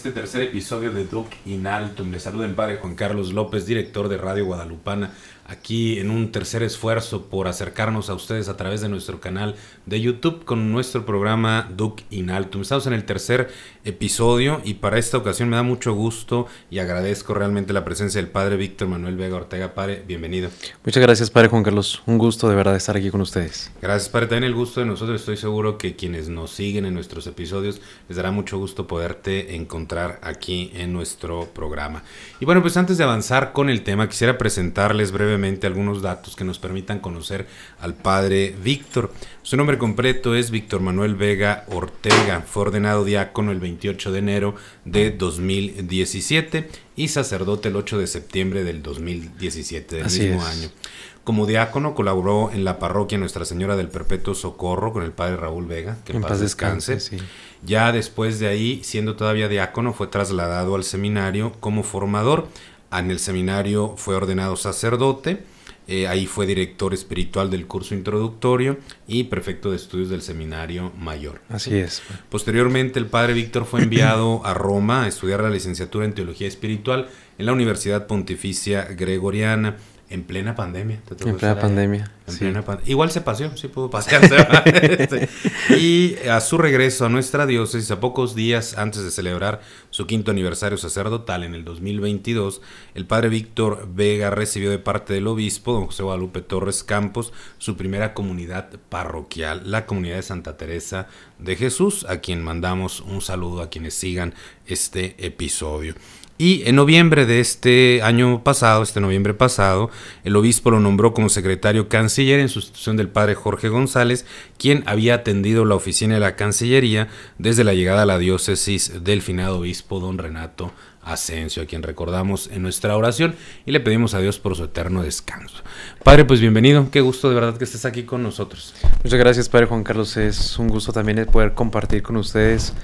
este tercer episodio de Doc in Alto. Les saluda el padre Juan Carlos López, director de Radio Guadalupana aquí en un tercer esfuerzo por acercarnos a ustedes a través de nuestro canal de YouTube con nuestro programa Duke in Altum. Estamos en el tercer episodio y para esta ocasión me da mucho gusto y agradezco realmente la presencia del padre Víctor Manuel Vega Ortega. Pare, bienvenido. Muchas gracias, padre Juan Carlos. Un gusto de verdad estar aquí con ustedes. Gracias, padre. También el gusto de nosotros. Estoy seguro que quienes nos siguen en nuestros episodios les dará mucho gusto poderte encontrar aquí en nuestro programa. Y bueno, pues antes de avanzar con el tema, quisiera presentarles brevemente algunos datos que nos permitan conocer al padre Víctor. Su nombre completo es Víctor Manuel Vega Ortega. Fue ordenado diácono el 28 de enero de 2017 y sacerdote el 8 de septiembre del 2017 del mismo año. Como diácono colaboró en la parroquia Nuestra Señora del Perpetuo Socorro con el padre Raúl Vega, que en paz, descanse. Ya después de ahí, siendo todavía diácono, fue trasladado al seminario como formador en el seminario fue ordenado sacerdote, eh, ahí fue director espiritual del curso introductorio y prefecto de estudios del seminario mayor. Así es. Posteriormente el padre Víctor fue enviado a Roma a estudiar la licenciatura en teología espiritual en la Universidad Pontificia Gregoriana en plena pandemia. en plena pandemia. Igual se paseó, sí pudo pasear. Este, y a su regreso a nuestra diócesis, a pocos días antes de celebrar su quinto aniversario sacerdotal en el 2022, el padre Víctor Vega recibió de parte del obispo, don José Guadalupe Torres Campos, su primera comunidad parroquial, la comunidad de Santa Teresa de Jesús, a quien mandamos un saludo a quienes sigan este episodio. Y en noviembre de este año pasado, este noviembre pasado, el obispo lo nombró como secretario canciller en sustitución del padre Jorge González, quien había atendido la oficina de la Cancillería desde la llegada a la diócesis del finado obispo don Renato Ascencio, a quien recordamos en nuestra oración y le pedimos a Dios por su eterno descanso. Padre, pues bienvenido, qué gusto de verdad que estés aquí con nosotros. Muchas gracias, Padre Juan Carlos, es un gusto también poder compartir con ustedes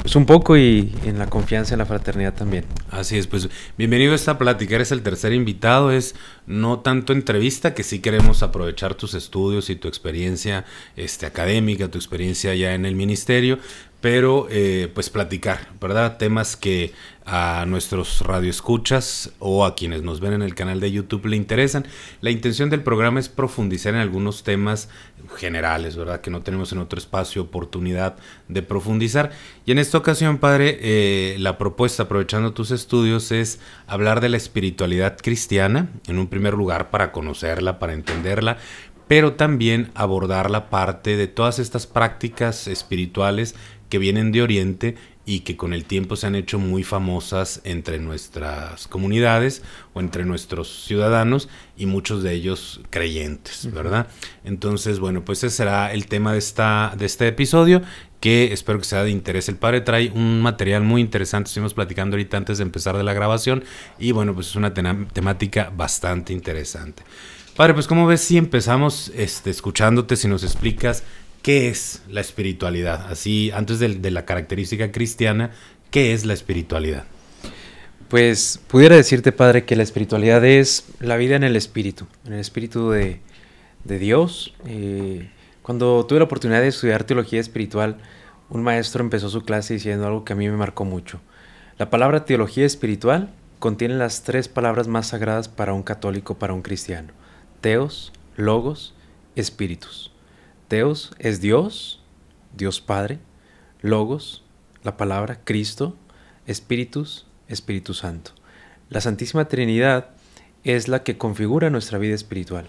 pues, un poco y en la confianza en la fraternidad también. Así es, pues bienvenido a esta plática, eres el tercer invitado, es no tanto entrevista, que sí queremos aprovechar tus estudios y tu experiencia este, académica, tu experiencia ya en el ministerio, pero eh, pues platicar, ¿verdad? Temas que a nuestros radioescuchas o a quienes nos ven en el canal de YouTube le interesan. La intención del programa es profundizar en algunos temas generales, ¿verdad? Que no tenemos en otro espacio oportunidad de profundizar. Y en esta ocasión, padre, eh, la propuesta, aprovechando tus estudios, es hablar de la espiritualidad cristiana, en un primer lugar, para conocerla, para entenderla, pero también abordar la parte de todas estas prácticas espirituales que vienen de Oriente y que con el tiempo se han hecho muy famosas entre nuestras comunidades o entre nuestros ciudadanos y muchos de ellos creyentes, ¿verdad? Entonces, bueno, pues ese será el tema de, esta, de este episodio que espero que sea de interés. El padre trae un material muy interesante, estuvimos platicando ahorita antes de empezar de la grabación y bueno, pues es una temática bastante interesante. Padre, pues como ves, si empezamos este, escuchándote, si nos explicas ¿Qué es la espiritualidad? Así, antes de, la característica cristiana, ¿qué es la espiritualidad? Pues pudiera decirte, Padre, que la espiritualidad es la vida en el espíritu, en el espíritu de, Dios. Eh, cuando tuve la oportunidad de estudiar teología espiritual, un maestro empezó su clase diciendo algo que a mí me marcó mucho. La palabra teología espiritual contiene las tres palabras más sagradas para un católico, para un cristiano. Teos, logos, espíritus. Teos es Dios, Dios Padre, Logos, la palabra, Cristo, Espíritus, Espíritu Santo. La Santísima Trinidad es la que configura nuestra vida espiritual.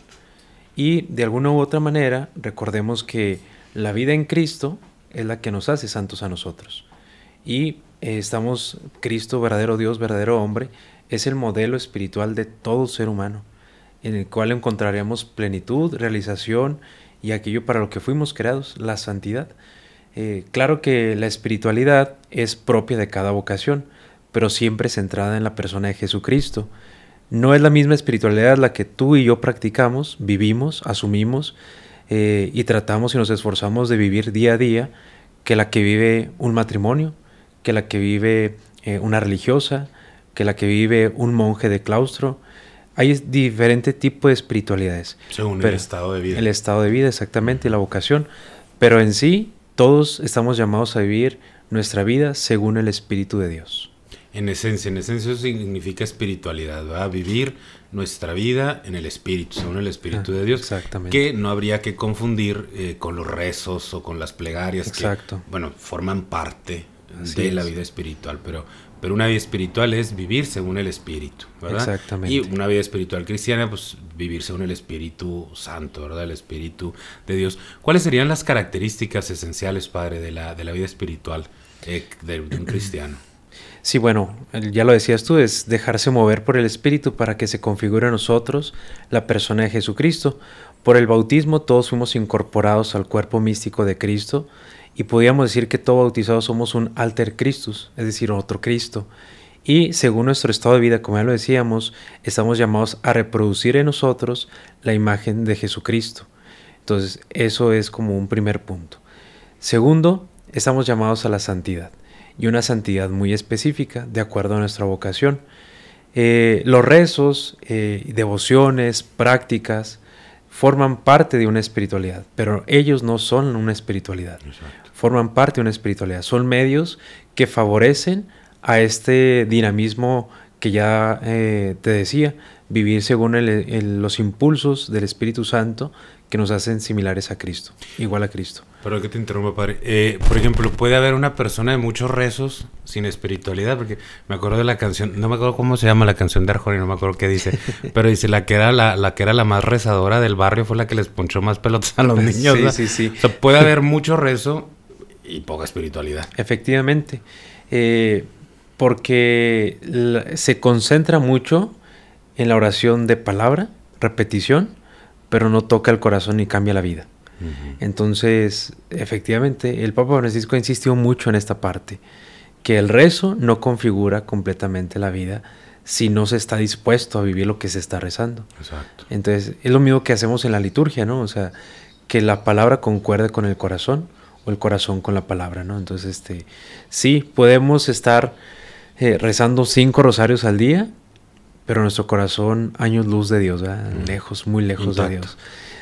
Y de alguna u otra manera, recordemos que la vida en Cristo es la que nos hace santos a nosotros. Y eh, estamos, Cristo, verdadero Dios, verdadero hombre, es el modelo espiritual de todo ser humano, en el cual encontraremos plenitud, realización y aquello para lo que fuimos creados, la santidad. Eh, claro que la espiritualidad es propia de cada vocación, pero siempre centrada en la persona de Jesucristo. No es la misma espiritualidad la que tú y yo practicamos, vivimos, asumimos eh, y tratamos y nos esforzamos de vivir día a día que la que vive un matrimonio, que la que vive eh, una religiosa, que la que vive un monje de claustro, hay diferentes tipos de espiritualidades. Según el estado de vida. El estado de vida, exactamente, y la vocación. Pero en sí, todos estamos llamados a vivir nuestra vida según el Espíritu de Dios. En esencia, en esencia significa espiritualidad, ¿verdad? Vivir nuestra vida en el Espíritu, según el Espíritu ah, de Dios. Exactamente. Que no habría que confundir eh, con los rezos o con las plegarias Exacto. bueno, forman parte de la vida espiritual, pero pero una vida espiritual es vivir según el Espíritu, ¿verdad? Exactamente. Y una vida espiritual cristiana, pues vivir según el Espíritu Santo, ¿verdad? El Espíritu de Dios. ¿Cuáles serían las características esenciales, Padre, de la, vida espiritual eh, de, de un cristiano? Sí, bueno, ya lo decías tú, es dejarse mover por el Espíritu para que se configure en nosotros la persona de Jesucristo. Por el bautismo todos fuimos incorporados al cuerpo místico de Cristo y podríamos decir que todos bautizados somos un alter Christus, es decir, otro Cristo. Y según nuestro estado de vida, como ya lo decíamos, estamos llamados a reproducir en nosotros la imagen de Jesucristo. Entonces, eso es como un primer punto. Segundo, estamos llamados a la santidad y una santidad muy específica, de acuerdo a nuestra vocación. Eh, los rezos, eh, devociones, prácticas, forman parte de una espiritualidad, pero ellos no son una espiritualidad forman parte de una espiritualidad, son medios que favorecen a este dinamismo que ya eh, te decía, vivir según los impulsos del Espíritu Santo que nos hacen similares a Cristo, igual a Cristo. Pero que te interrumpa, padre. Eh, por ejemplo, puede haber una persona de muchos rezos sin espiritualidad, porque me acuerdo de la canción, no me acuerdo cómo se llama la canción de Arjona, no me acuerdo qué dice, pero dice la que era la, que era la más rezadora del barrio fue la que les ponchó más pelotas a los niños. Sí, sí, sí. O puede haber mucho rezo y poca espiritualidad. Efectivamente, eh, porque se concentra mucho en la oración de palabra, repetición, pero no toca el corazón ni cambia la vida. Entonces, efectivamente, el Papa Francisco insistió mucho en esta parte, que el rezo no configura completamente la vida si no se está dispuesto a vivir lo que se está rezando. Entonces, es lo mismo que hacemos en la liturgia, ¿no? O sea, que la palabra concuerde con el corazón o el corazón con la palabra, ¿no? Entonces, este, sí, podemos estar eh, rezando cinco rosarios al día, pero nuestro corazón, años luz de Dios, ¿verdad? Mm. lejos, muy lejos de Dios.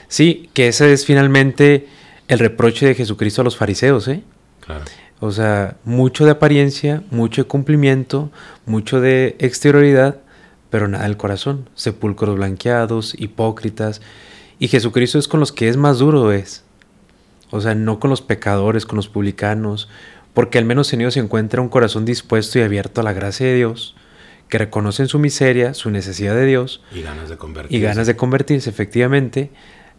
Sí, que ese es finalmente el reproche de Jesucristo a los fariseos, ¿eh? O sea, mucho de apariencia, mucho de cumplimiento, mucho de exterioridad, pero nada del corazón. Sepulcros blanqueados, hipócritas. Y Jesucristo es con los que es más duro, es o sea, no con los pecadores, con los publicanos, porque al menos en ellos se encuentra un corazón dispuesto y abierto a la gracia de Dios, que reconocen su miseria, su necesidad de Dios. Y ganas de convertirse. Y ganas de convertirse, efectivamente.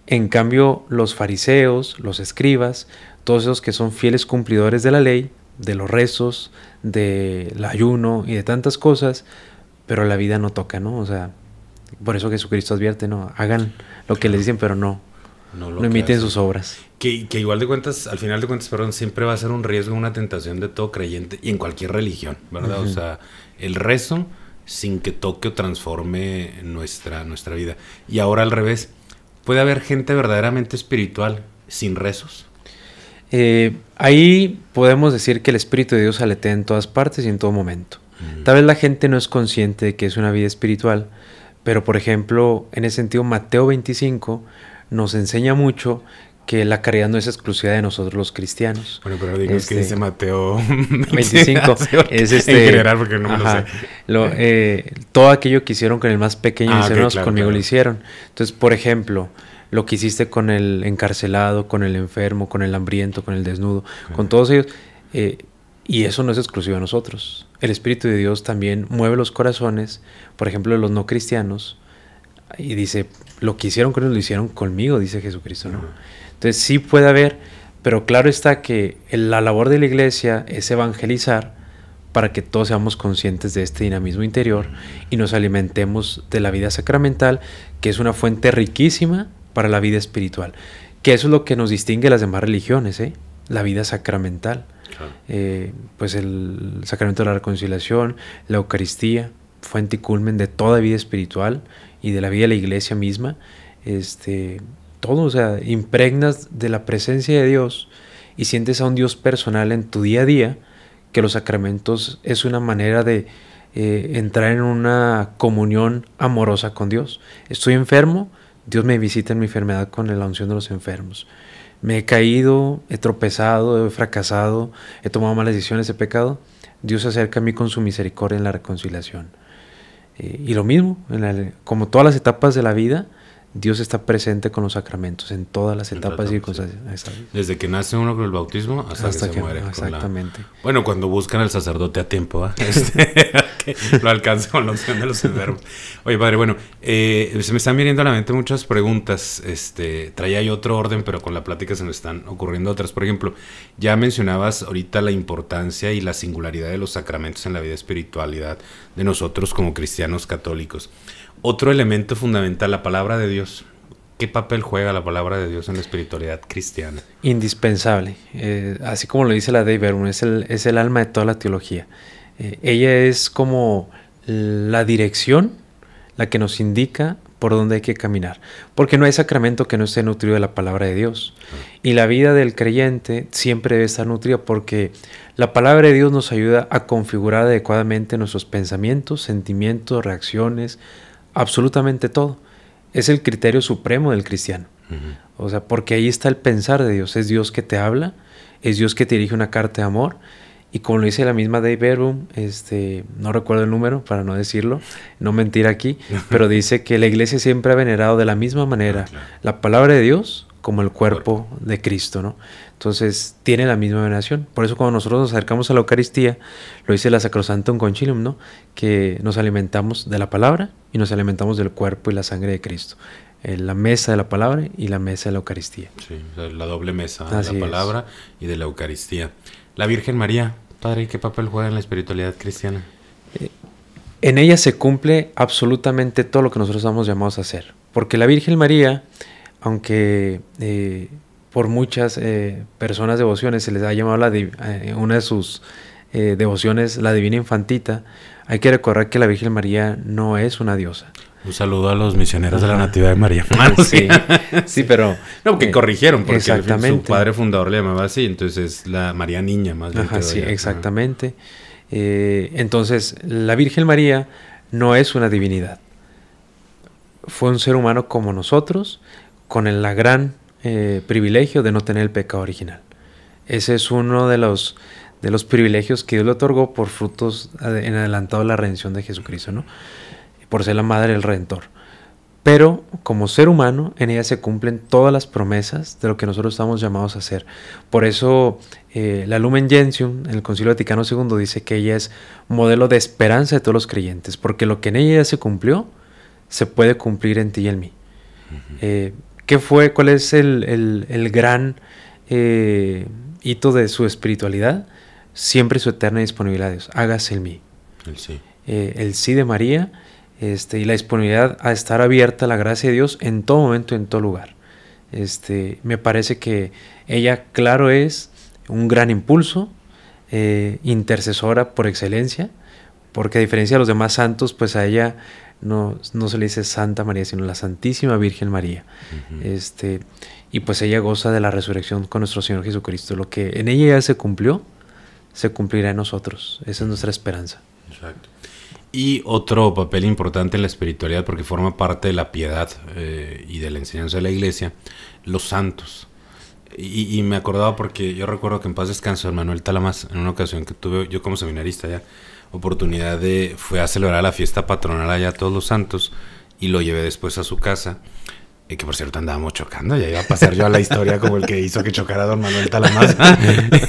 En cambio, los fariseos, los escribas, todos esos que son fieles cumplidores de la ley, de los rezos, del ayuno y de tantas cosas, pero la vida no toca, ¿no? O sea, por eso Jesucristo advierte, ¿no? Hagan lo que les dicen, pero no, no lo, sus obras. Que, igual de cuentas, al final de cuentas, perdón, siempre va a ser un riesgo, una tentación de todo creyente y en cualquier religión, ¿verdad? O sea, el rezo sin que toque o transforme nuestra, nuestra vida. Y ahora al revés, ¿puede haber gente verdaderamente espiritual sin rezos? Eh, ahí podemos decir que el Espíritu de Dios aletea en todas partes y en todo momento. Tal vez la gente no es consciente de que es una vida espiritual, pero por ejemplo, en ese sentido, Mateo 25 nos enseña mucho que la caridad no es exclusiva de nosotros los cristianos. Bueno, pero digo que este, dice Mateo 25. es este, en general, porque no me lo sé. Eh, todo aquello que hicieron con el más pequeño, ah, conmigo lo hicieron. Entonces, por ejemplo, lo que hiciste con el encarcelado, con el enfermo, con el hambriento, con el desnudo, con todos ellos. Eh, y eso no es exclusivo de nosotros. El Espíritu de Dios también mueve los corazones, por ejemplo, de los no cristianos, y dice, lo que hicieron con ellos lo hicieron conmigo, dice Jesucristo, ¿no? Entonces sí puede haber, pero claro está que la labor de la iglesia es evangelizar para que todos seamos conscientes de este dinamismo interior y nos alimentemos de la vida sacramental, que es una fuente riquísima para la vida espiritual, que eso es lo que nos distingue de las demás religiones, ¿eh? la vida sacramental. Eh, pues el sacramento de la reconciliación, la Eucaristía, fuente y culmen de toda vida espiritual y de la vida de la iglesia misma, este, todo, o sea, impregnas de la presencia de Dios y sientes a un Dios personal en tu día a día, que los sacramentos es una manera de eh, entrar en una comunión amorosa con Dios. Estoy enfermo, Dios me visita en mi enfermedad con la unción de los enfermos. Me he caído, he tropezado, he fracasado, he tomado malas decisiones, he pecado. Dios se acerca a mí con su misericordia en la reconciliación. Eh, y lo mismo, en como todas las etapas de la vida, Dios está presente con los sacramentos en todas las etapas y circunstancias. Desde que nace uno con el bautismo hasta, que, se muere. Exactamente. Bueno, cuando buscan al sacerdote a tiempo, ¿ah? este, lo alcanzan con la opción de los enfermos. Oye, padre, bueno, eh, se me están viniendo a la mente muchas preguntas. Este, traía yo otro orden, pero con la plática se me están ocurriendo otras. Por ejemplo, ya mencionabas ahorita la importancia y la singularidad de los sacramentos en la vida espiritualidad de nosotros como cristianos católicos. Otro elemento fundamental, la palabra de Dios. ¿Qué papel juega la palabra de Dios en la espiritualidad cristiana? Indispensable. Eh, así como lo dice la Dave Verun, es el, alma de toda la teología. Eh, ella es como la dirección, la que nos indica por dónde hay que caminar. Porque no hay sacramento que no esté nutrido de la palabra de Dios. Ah. Y la vida del creyente siempre debe estar nutrida porque la palabra de Dios nos ayuda a configurar adecuadamente nuestros pensamientos, sentimientos, reacciones, absolutamente todo. Es el criterio supremo del cristiano. O sea, porque ahí está el pensar de Dios. Es Dios que te habla, es Dios que te dirige una carta de amor. Y como lo dice la misma Dave Verum, este, no recuerdo el número para no decirlo, no mentir aquí, pero dice que la iglesia siempre ha venerado de la misma manera ah, la palabra de Dios como el cuerpo de Cristo, ¿no? Entonces tiene la misma veneración. Por eso cuando nosotros nos acercamos a la Eucaristía, lo dice la Sacrosantum Concilium, ¿no? Que nos alimentamos de la palabra y nos alimentamos del cuerpo y la sangre de Cristo. Eh, la mesa de la palabra y la mesa de la Eucaristía. Sí, la doble mesa de la palabra y de la Eucaristía. La Virgen María, Padre, ¿qué papel juega en la espiritualidad cristiana? Eh, en ella se cumple absolutamente todo lo que nosotros estamos llamados a hacer. Porque la Virgen María, aunque eh, por muchas eh, personas devociones, se les ha llamado la eh, una de sus eh, devociones la Divina Infantita, hay que recordar que la Virgen María no es una diosa. Un saludo a los misioneros de la Natividad de María. Ah, sí, sí, pero... No, porque corrigieron, porque su padre fundador le llamaba así, entonces la María Niña más bien. Ajá, sí, exactamente. entonces, la Virgen María no es una divinidad. Fue un ser humano como nosotros, con la gran eh, privilegio de no tener el pecado original. Ese es uno de los, de los privilegios que Dios le otorgó por frutos en adelantado la redención de Jesucristo, ¿no? Por ser la madre del Redentor. Pero como ser humano, en ella se cumplen todas las promesas de lo que nosotros estamos llamados a hacer. Por eso eh, la Lumen Gentium, en el Concilio Vaticano II, dice que ella es modelo de esperanza de todos los creyentes, porque lo que en ella se cumplió, se puede cumplir en ti y en mí. ¿Qué fue? ¿Cuál es el, gran eh, hito de su espiritualidad? Siempre su eterna disponibilidad a Dios. Hágase el mí. El sí. Eh, el sí de María este, y la disponibilidad a estar abierta a la gracia de Dios en todo momento, en todo lugar. Este, me parece que ella, claro, es un gran impulso, eh, intercesora por excelencia, porque a diferencia de los demás santos, pues a ella no, no se le dice Santa María, sino la Santísima Virgen María. este, y pues ella goza de la resurrección con nuestro Señor Jesucristo. Lo que en ella ya se cumplió, se cumplirá en nosotros. Esa es nuestra esperanza. Exacto. Y otro papel importante en la espiritualidad, porque forma parte de la piedad eh, y de la enseñanza de la iglesia, los santos. Y, me acordaba porque yo recuerdo que en paz descanso, Manuel Talamas, en una ocasión que tuve, yo como seminarista ya, oportunidad de, fue a celebrar la fiesta patronal allá a todos los santos y lo llevé después a su casa. Eh, que por cierto andábamos chocando, ya iba a pasar yo a la historia como el que hizo que chocara don Manuel ah,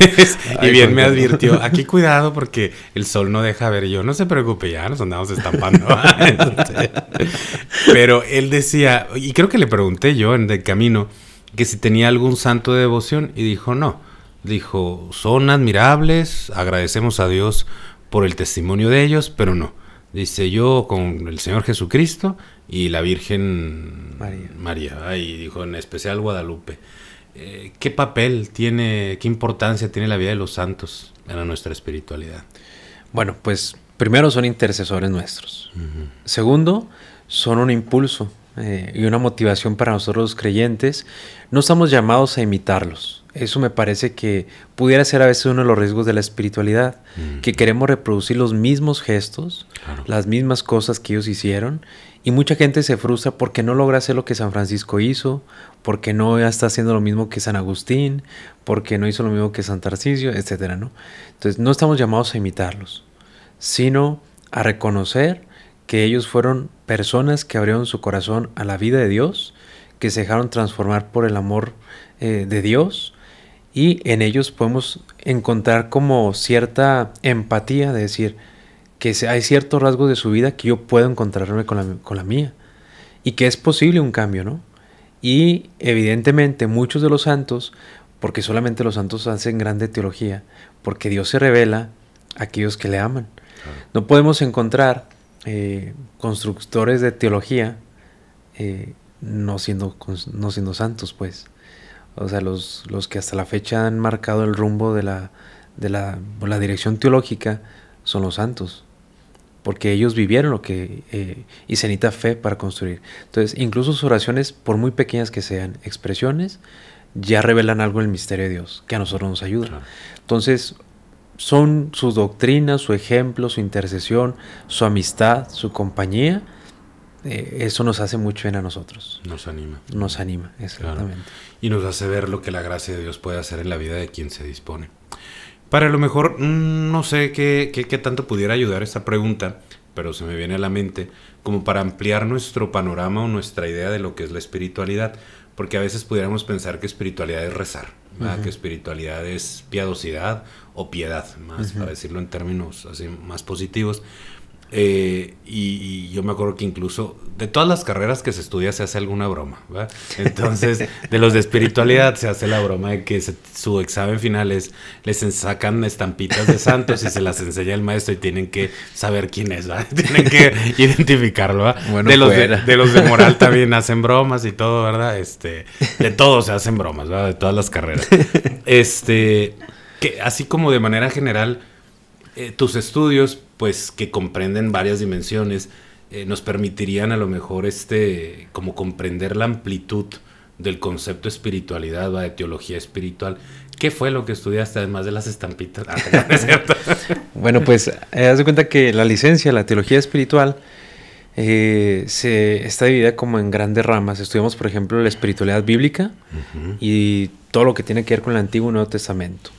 y bien me advirtió, aquí cuidado porque el sol no deja ver. yo, no se preocupe, ya nos andamos estampando. pero él decía, y creo que le pregunté yo en el camino, que si tenía algún santo de devoción, y dijo, no. Dijo, son admirables, agradecemos a Dios por el testimonio de ellos, pero no. Dice yo con el Señor Jesucristo y la Virgen María. dijo en especial Guadalupe. Eh, ¿Qué papel tiene, qué importancia tiene la vida de los santos en nuestra espiritualidad? Bueno, pues primero son intercesores nuestros. Segundo, son un impulso eh, y una motivación para nosotros los creyentes. No estamos llamados a imitarlos, eso me parece que pudiera ser a veces uno de los riesgos de la espiritualidad, mm. que queremos reproducir los mismos gestos, las mismas cosas que ellos hicieron, y mucha gente se frustra porque no logra hacer lo que San Francisco hizo, porque no está haciendo lo mismo que San Agustín, porque no hizo lo mismo que San Tarcisio, etc. ¿no? Entonces no estamos llamados a imitarlos, sino a reconocer que ellos fueron personas que abrieron su corazón a la vida de Dios, que se dejaron transformar por el amor eh, de Dios y en ellos podemos encontrar como cierta empatía de decir que hay ciertos rasgos de su vida que yo puedo encontrarme con la, mía y que es posible un cambio, ¿no? Y evidentemente muchos de los santos, porque solamente los santos hacen grande teología, porque Dios se revela a aquellos que le aman. No podemos encontrar eh, constructores de teología eh, no, siendo, no siendo santos, pues o sea, los, que hasta la fecha han marcado el rumbo de la, dirección teológica son los santos, porque ellos vivieron lo que eh, y se necesita fe para construir. Entonces, incluso sus oraciones, por muy pequeñas que sean, expresiones, ya revelan algo del el misterio de Dios, que a nosotros nos ayuda. Entonces, son sus doctrinas, su ejemplo, su intercesión, su amistad, su compañía, eh, eso nos hace mucho bien a nosotros. Nos anima. Nos anima, exactamente. Y nos hace ver lo que la gracia de Dios puede hacer en la vida de quien se dispone. Para lo mejor, mm, no sé qué, qué, tanto pudiera ayudar esta pregunta, pero se me viene a la mente, como para ampliar nuestro panorama o nuestra idea de lo que es la espiritualidad, porque a veces pudiéramos pensar que espiritualidad es rezar, que espiritualidad es piadosidad o piedad, más para decirlo en términos así más positivos, eh, y, yo me acuerdo que incluso de todas las carreras que se estudia se hace alguna broma, Entonces, de los de espiritualidad se hace la broma de que su examen final es, les sacan estampitas de santos y se las enseña el maestro y tienen que saber quién es, Tienen que identificarlo, de, los de, moral también hacen bromas y todo, ¿verdad? Este, de todo se hacen bromas, De todas las carreras. Este, así como de manera general eh, tus estudios, pues que comprenden varias dimensiones, eh, nos permitirían a lo mejor este, como comprender la amplitud del concepto de espiritualidad, o de teología espiritual. ¿Qué fue lo que estudiaste además de las estampitas? Ah, bueno, pues eh, haz de cuenta que la licencia, la teología espiritual, se está dividida como en grandes ramas. Estudiamos, por ejemplo, la espiritualidad bíblica y todo lo que tiene que ver con el Antiguo y Nuevo Testamento.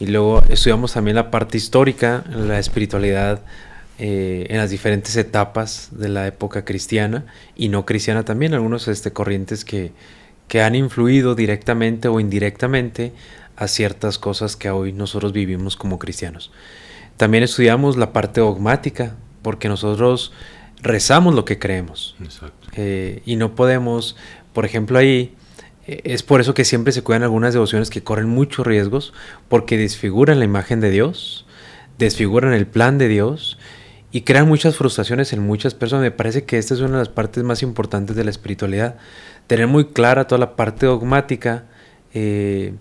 Y luego estudiamos también la parte histórica, la espiritualidad eh, en las diferentes etapas de la época cristiana y no cristiana también, algunos este, corrientes que, han influido directamente o indirectamente a ciertas cosas que hoy nosotros vivimos como cristianos. También estudiamos la parte dogmática, porque nosotros rezamos lo que creemos. Eh, y no podemos, por ejemplo, ahí eh, es por eso que siempre se cuidan algunas devociones que corren muchos riesgos porque desfiguran la imagen de Dios, desfiguran el plan de Dios y crean muchas frustraciones en muchas personas. Me parece que esta es una de las partes más importantes de la espiritualidad. Tener muy clara toda la parte dogmática, eh,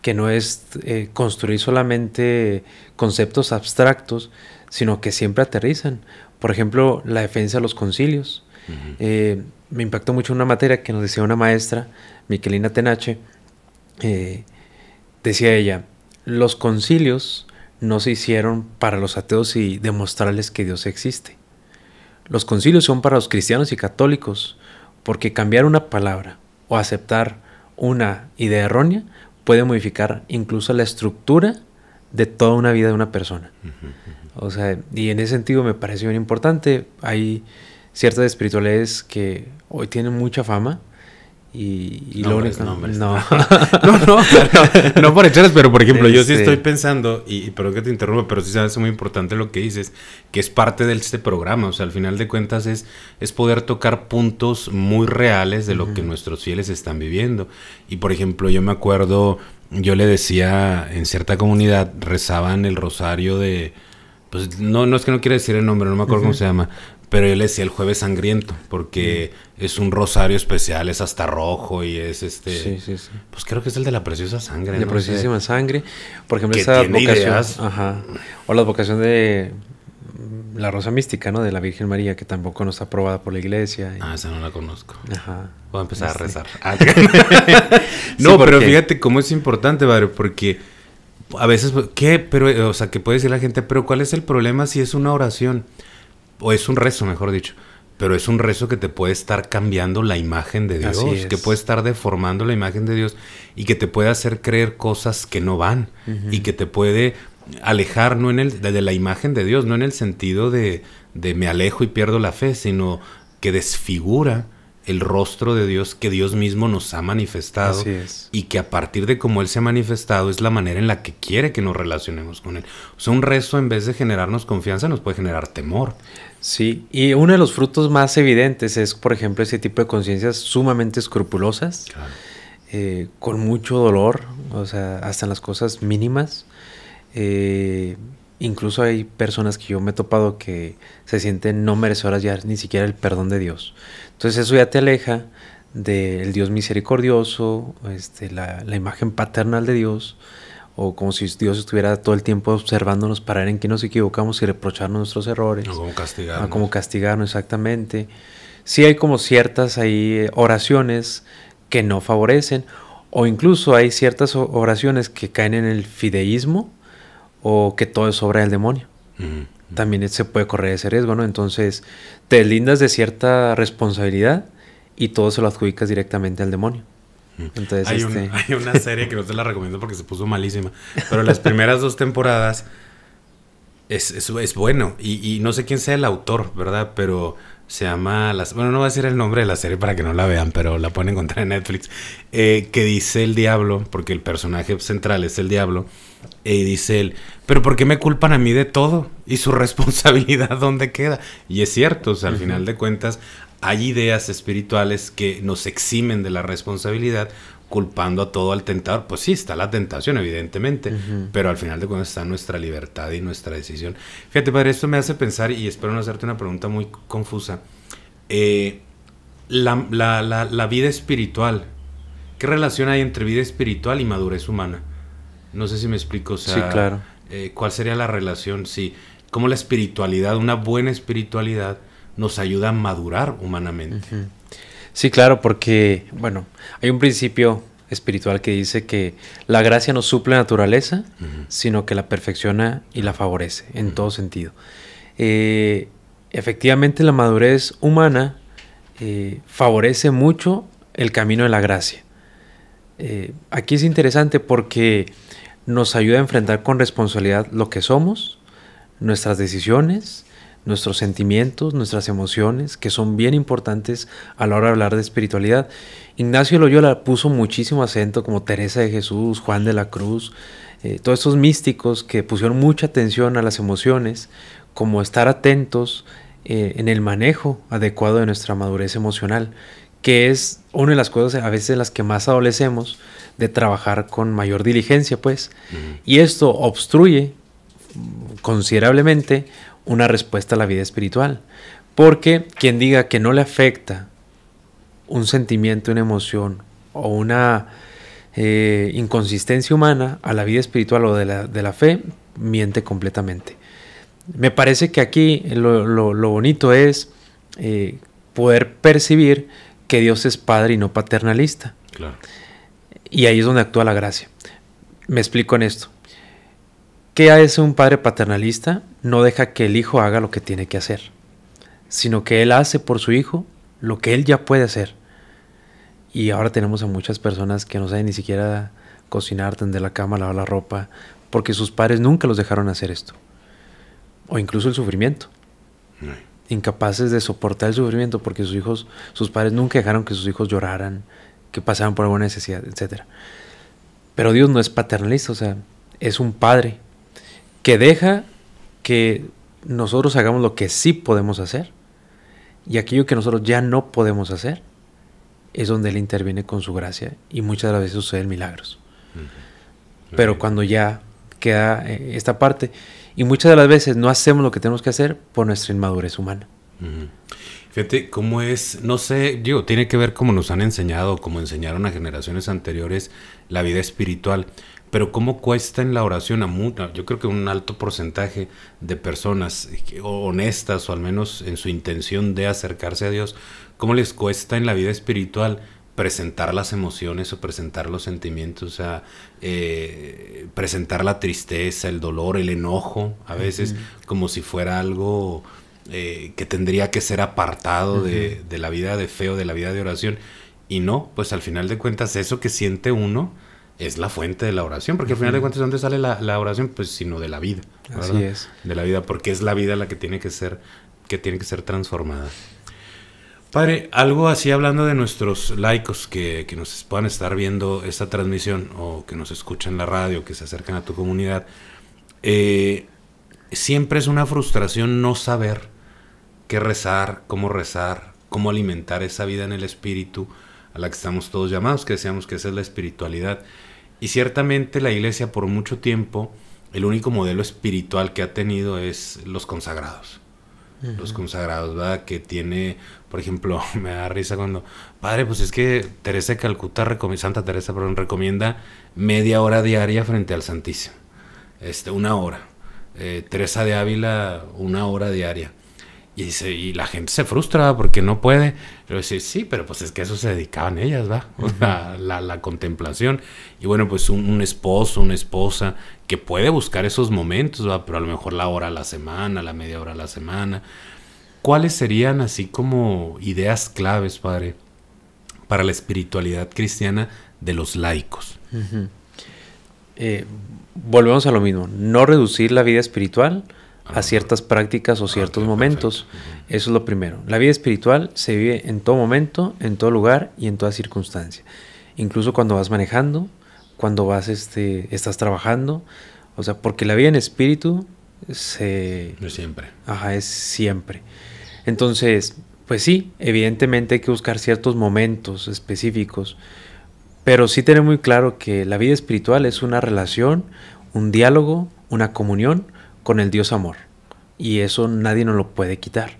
que no es eh, construir solamente conceptos abstractos, sino que siempre aterrizan. Por ejemplo, la defensa de los concilios. me impactó mucho una materia que nos decía una maestra Miquelina Tenache, eh, decía ella, los concilios no se hicieron para los ateos y demostrarles que Dios existe. Los concilios son para los cristianos y católicos, porque cambiar una palabra o aceptar una idea errónea puede modificar incluso la estructura de toda una vida de una persona. O sea, y en ese sentido me parece bien importante. Hay ciertas espiritualidades que hoy tienen mucha fama, y, y nombres, lo No. no, no, no, por echarles, pero por ejemplo, yo sí este estoy pensando, y, pero que te interrumpa, pero sí sabes muy importante lo que dices, que es parte de este programa. O sea, al final de cuentas es, es poder tocar puntos muy reales de lo que nuestros fieles están viviendo. Y por ejemplo, yo me acuerdo, yo le decía en cierta comunidad, rezaban el rosario de. Pues no, no es que no quiera decir el nombre, no me acuerdo cómo se llama, pero yo le decía el jueves sangriento, porque mm. es un rosario especial, es hasta rojo y es este. Sí, sí, sí. Pues creo que es el de la preciosa sangre. La preciosísima sangre. Por ejemplo, esa vocación. Ajá. O la vocación de la rosa mística, ¿no? De la Virgen María, que tampoco no está aprobada por la iglesia. Ah, esa no la conozco. Ajá. Voy a empezar a este. rezar. Ah, no, pero fíjate cómo es importante, Barrio, porque a veces, ¿qué? Pero, o sea, que puede decir la gente, pero ¿cuál es el problema si es una oración? o es un rezo, mejor dicho. Pero es un rezo que te puede estar cambiando la imagen de Dios, que puede estar deformando la imagen de Dios y que te puede hacer creer cosas que no van y que te puede alejar no en el, de, la imagen de Dios, no en el sentido de, de me alejo y pierdo la fe, sino que desfigura el rostro de Dios que Dios mismo nos ha manifestado y que a partir de cómo Él se ha manifestado es la manera en la que quiere que nos relacionemos con Él. O sea, un rezo en vez de generarnos confianza nos puede generar temor. Sí, y uno de los frutos más evidentes es, por ejemplo, ese tipo de conciencias sumamente escrupulosas, eh, con mucho dolor, o sea, hasta en las cosas mínimas. Eh, incluso hay personas que yo me he topado que se sienten no merecedoras ya ni siquiera el perdón de Dios. Entonces eso ya te aleja del Dios misericordioso, este, la imagen paternal de Dios o como si Dios estuviera todo el tiempo observándonos para ver en qué nos equivocamos y reprocharnos nuestros errores. O como castigarnos. Ah, como castigarnos, exactamente. Sí hay como ciertas eh, oraciones que no favorecen, o incluso hay ciertas oraciones que caen en el fideísmo o que todo es obra del demonio. También se puede correr ese riesgo, ¿no? Entonces te lindas de cierta responsabilidad y todo se lo adjudicas directamente al demonio. Entonces, este, hay, una serie que no te la recomiendo porque se puso malísima, pero las primeras dos temporadas es, es, bueno y, no sé quién sea el autor, ¿verdad? Pero se llama, las, bueno, no voy a decir el nombre de la serie para que no la vean, pero la pueden encontrar en Netflix, eh, que dice el diablo, porque el personaje central es el diablo, y eh, dice él, pero ¿por qué me culpan a mí de todo? ¿Y su responsabilidad dónde queda? Y es cierto, al final de cuentas, hay ideas espirituales que nos eximen de la responsabilidad culpando a todo al tentador. Pues sí, está la tentación, evidentemente, pero al final de cuentas está nuestra libertad y nuestra decisión. Fíjate, padre, esto me hace pensar, y espero no hacerte una pregunta muy confusa, eh, la, vida espiritual, ¿qué relación hay entre vida espiritual y madurez humana? No sé si me explico, o sea, sí, claro. Eh, ¿cuál sería la relación? Sí, como la espiritualidad, una buena espiritualidad, nos ayuda a madurar humanamente. Sí, claro, porque, bueno, hay un principio espiritual que dice que la gracia no suple naturaleza, sino que la perfecciona y la favorece en todo sentido. Eh, efectivamente, la madurez humana eh, favorece mucho el camino de la gracia. Eh, aquí es interesante porque nos ayuda a enfrentar con responsabilidad lo que somos, nuestras decisiones, nuestros sentimientos, nuestras emociones, que son bien importantes a la hora de hablar de espiritualidad. Ignacio Loyola puso muchísimo acento, como Teresa de Jesús, Juan de la Cruz, eh, todos estos místicos que pusieron mucha atención a las emociones, como estar atentos eh, en el manejo adecuado de nuestra madurez emocional, que es una de las cosas a veces las que más adolecemos de trabajar con mayor diligencia, pues. Y esto obstruye considerablemente una respuesta a la vida espiritual. Porque quien diga que no le afecta un sentimiento, una emoción o una eh, inconsistencia humana a la vida espiritual o de la, de la fe, miente completamente. Me parece que aquí lo, bonito es eh, poder percibir que Dios es padre y no paternalista. Y ahí es donde actúa la gracia. Me explico en esto. ¿Qué hace un padre paternalista? No deja que el hijo haga lo que tiene que hacer, sino que él hace por su hijo lo que él ya puede hacer. Y ahora tenemos a muchas personas que no saben ni siquiera cocinar, tender la cama, lavar la ropa, porque sus padres nunca los dejaron hacer esto. O incluso el sufrimiento. Incapaces de soportar el sufrimiento porque sus hijos, sus padres nunca dejaron que sus hijos lloraran, que pasaran por alguna necesidad, etc. Pero Dios no es paternalista, o sea, es un padre que deja que nosotros hagamos lo que sí podemos hacer y aquello que nosotros ya no podemos hacer es donde Él interviene con su gracia y muchas de las veces suceden milagros. Pero cuando ya queda eh, esta parte y muchas de las veces no hacemos lo que tenemos que hacer por nuestra inmadurez humana. Gente, Fíjate cómo es, no sé, digo, tiene que ver cómo nos han enseñado, cómo enseñaron a generaciones anteriores, la vida espiritual pero cómo cuesta en la oración a mucha, yo creo que un alto porcentaje de personas honestas o al menos en su intención de acercarse a Dios, cómo les cuesta en la vida espiritual presentar las emociones o presentar los sentimientos, o sea, eh, presentar la tristeza, el dolor, el enojo, a veces como si fuera algo eh, que tendría que ser apartado de, de, la vida de feo, de la vida de oración. Y no, pues al final de cuentas eso que siente uno es la fuente de la oración, porque al final de cuentas, ¿dónde sale la, oración? Pues sino de la vida. Así es. De la vida, porque es la vida la que tiene que ser, que tiene que ser transformada. Padre, algo así hablando de nuestros laicos que, nos puedan estar viendo esta transmisión o que nos escuchan en la radio, que se acercan a tu comunidad, eh, siempre es una frustración no saber qué rezar, cómo rezar, cómo alimentar esa vida en el espíritu a la que estamos todos llamados, que deseamos que esa es la espiritualidad. Y ciertamente la iglesia por mucho tiempo, el único modelo espiritual que ha tenido es los consagrados. Los consagrados, ¿verdad? Que tiene, por ejemplo, me da risa cuando, padre, pues es que Teresa de Calcuta, Santa Teresa, recomienda media hora diaria frente al Santísimo. Este, una hora. Eh, Teresa de Ávila, una hora diaria. Y, la gente se frustra porque no puede. Pero dice, sí, pero pues es que eso se dedicaban ellas, ¿va? la, contemplación. Y bueno, pues un, esposo, una esposa que puede buscar esos momentos, ¿va? Pero a lo mejor la hora a la semana, la media hora a la semana. ¿Cuáles serían así como ideas claves, padre, para la espiritualidad cristiana de los laicos? Eh, volvemos a lo mismo, no reducir la vida espiritual a ciertas prácticas o ah, ciertos momentos. Eso es lo primero. La vida espiritual se vive en todo momento, en todo lugar y en toda circunstancia. Incluso cuando vas manejando, cuando vas este, estás trabajando, o sea, porque la vida en espíritu se... No siempre. Ajá, es siempre. Entonces, pues sí, evidentemente hay que buscar ciertos momentos específicos, pero sí tener muy claro que la vida espiritual es una relación, un diálogo, una comunión con el Dios amor. Y eso nadie no lo puede quitar.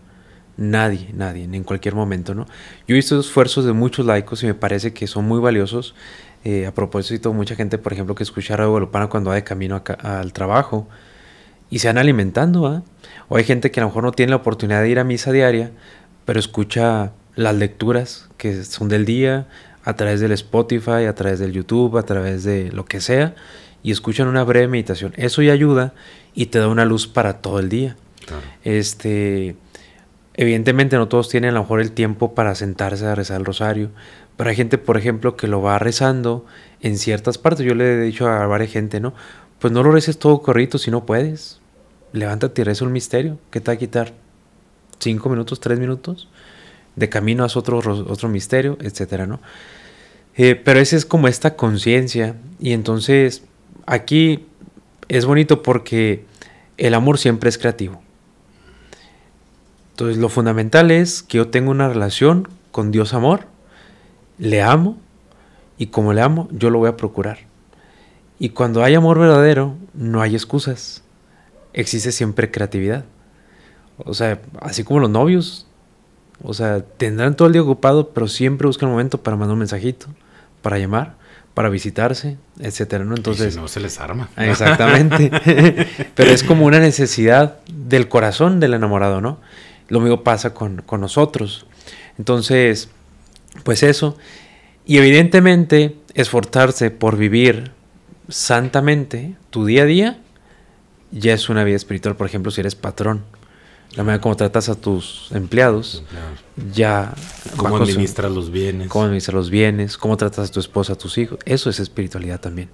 Nadie, nadie, en cualquier momento, ¿no? Yo he visto esfuerzos de muchos laicos y me parece que son muy valiosos. Eh, a propósito, mucha gente, por ejemplo, que escucha Radio Guadalupana cuando va de camino al trabajo y se van alimentando, ¿ah? O hay gente que a lo mejor no tiene la oportunidad de ir a misa diaria, pero escucha las lecturas que son del día a través del Spotify, a través del YouTube, a través de lo que sea, y escuchan una breve meditación. Eso ya ayuda y te da una luz para todo el día. Este, evidentemente no todos tienen a lo mejor el tiempo para sentarse a rezar el rosario, pero hay gente, por ejemplo, que lo va rezando en ciertas partes. Yo le he dicho a varias gente, ¿no? Pues no lo reces todo corrito si no puedes. Levántate y reza un misterio. ¿Qué te va a quitar? ¿Cinco minutos? ¿Tres minutos? De camino haz otro, otro misterio, etcétera, ¿no? Eh, pero esa es como esta conciencia. Y entonces, aquí es bonito porque el amor siempre es creativo. Entonces lo fundamental es que yo tengo una relación con Dios amor, le amo y como le amo yo lo voy a procurar. Y cuando hay amor verdadero no hay excusas, existe siempre creatividad. O sea, así como los novios, o sea, tendrán todo el día ocupado pero siempre buscan un momento para mandar un mensajito, para llamar, para visitarse, etcétera, ¿no? Entonces, no se les arma. Ah, exactamente. Pero es como una necesidad del corazón del enamorado, ¿no? Lo mismo pasa con, con nosotros. Entonces, pues eso. Y evidentemente, esforzarse por vivir santamente tu día a día ya es una vida espiritual. Por ejemplo, si eres patrón, la manera como tratas a tus empleados, ya... Cómo administras los bienes. Cómo administras los bienes, cómo tratas a tu esposa, a tus hijos. Eso es espiritualidad también.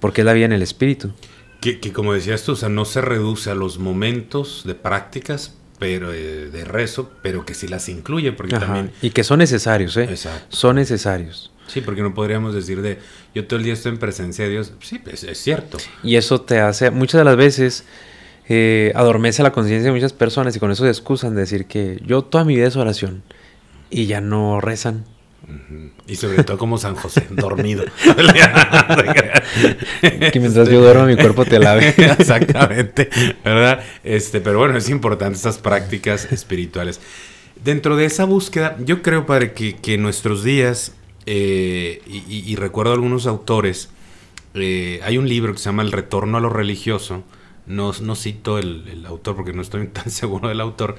Porque es la vida en el espíritu. Que, que, como decías tú, o sea, no se reduce a los momentos de prácticas pero eh, de rezo, pero que sí las incluye. Porque Y que son necesarios, ¿eh? Son necesarios. Sí, porque no podríamos decir de yo todo el día estoy en presencia de Dios. Sí, es cierto. Y eso te hace, muchas de las veces eh, adormece la conciencia de muchas personas y con eso se excusan de decir que yo toda mi vida es oración y ya no rezan. Y sobre todo como San José, dormido. que mientras yo duermo mi cuerpo te lave. Exactamente, ¿verdad? Este, pero bueno, es importante esas prácticas espirituales. Dentro de esa búsqueda, yo creo, padre, que, que nuestros días, eh, y, recuerdo algunos autores, eh, hay un libro que se llama El Retorno a lo Religioso, no, cito el, autor porque no estoy tan seguro del autor,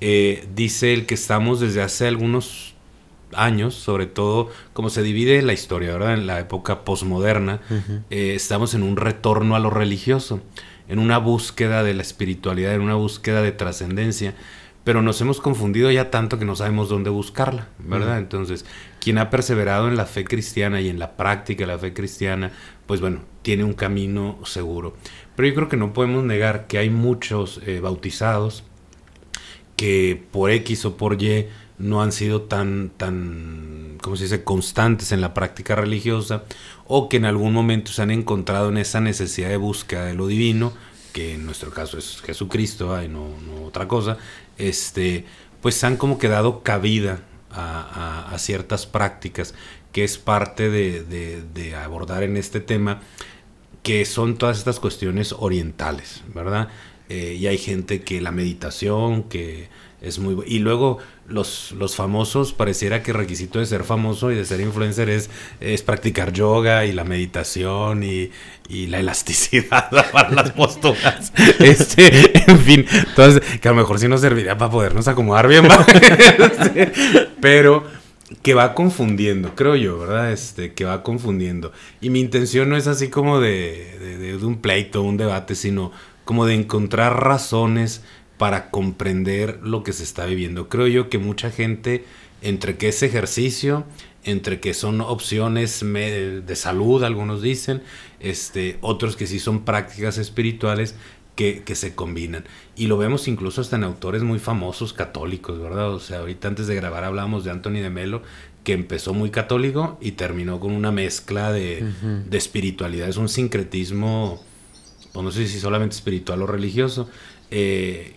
eh, dice el que estamos desde hace algunos años, sobre todo como se divide la historia, ¿verdad? En la época posmoderna, eh, estamos en un retorno a lo religioso, en una búsqueda de la espiritualidad, en una búsqueda de trascendencia, pero nos hemos confundido ya tanto que no sabemos dónde buscarla, ¿verdad? Entonces, quien ha perseverado en la fe cristiana y en la práctica de la fe cristiana, pues bueno, tiene un camino seguro. Pero yo creo que no podemos negar que hay muchos eh, bautizados que por X o por Y no han sido tan, tan, ¿cómo se dice?, constantes en la práctica religiosa o que en algún momento se han encontrado en esa necesidad de búsqueda de lo divino, que en nuestro caso es Jesucristo y no, otra cosa, este, pues han como que dado cabida a, ciertas prácticas que es parte de abordar en este tema que son todas estas cuestiones orientales, ¿verdad? Eh, y hay gente que la meditación, que es muy... Y luego los, los famosos, pareciera que el requisito de ser famoso y de ser influencer es, es practicar yoga y la meditación y, la elasticidad para las posturas. Este, en fin, entonces, que a lo mejor sí nos serviría para podernos acomodar bien, pero que va confundiendo, creo yo, ¿verdad? Este, que va confundiendo. Y mi intención no es así como de, de, un pleito, un debate, sino como de encontrar razones para comprender lo que se está viviendo. Creo yo que mucha gente, entre que es ejercicio, entre que son opciones de salud, algunos dicen, este, otros que sí son prácticas espirituales, que, se combinan. Y lo vemos incluso hasta en autores muy famosos católicos, ¿verdad? O sea, ahorita antes de grabar hablábamos de Anthony de Melo, que empezó muy católico y terminó con una mezcla de, espiritualidad. Es un sincretismo, pues no sé si solamente espiritual o religioso. Eh,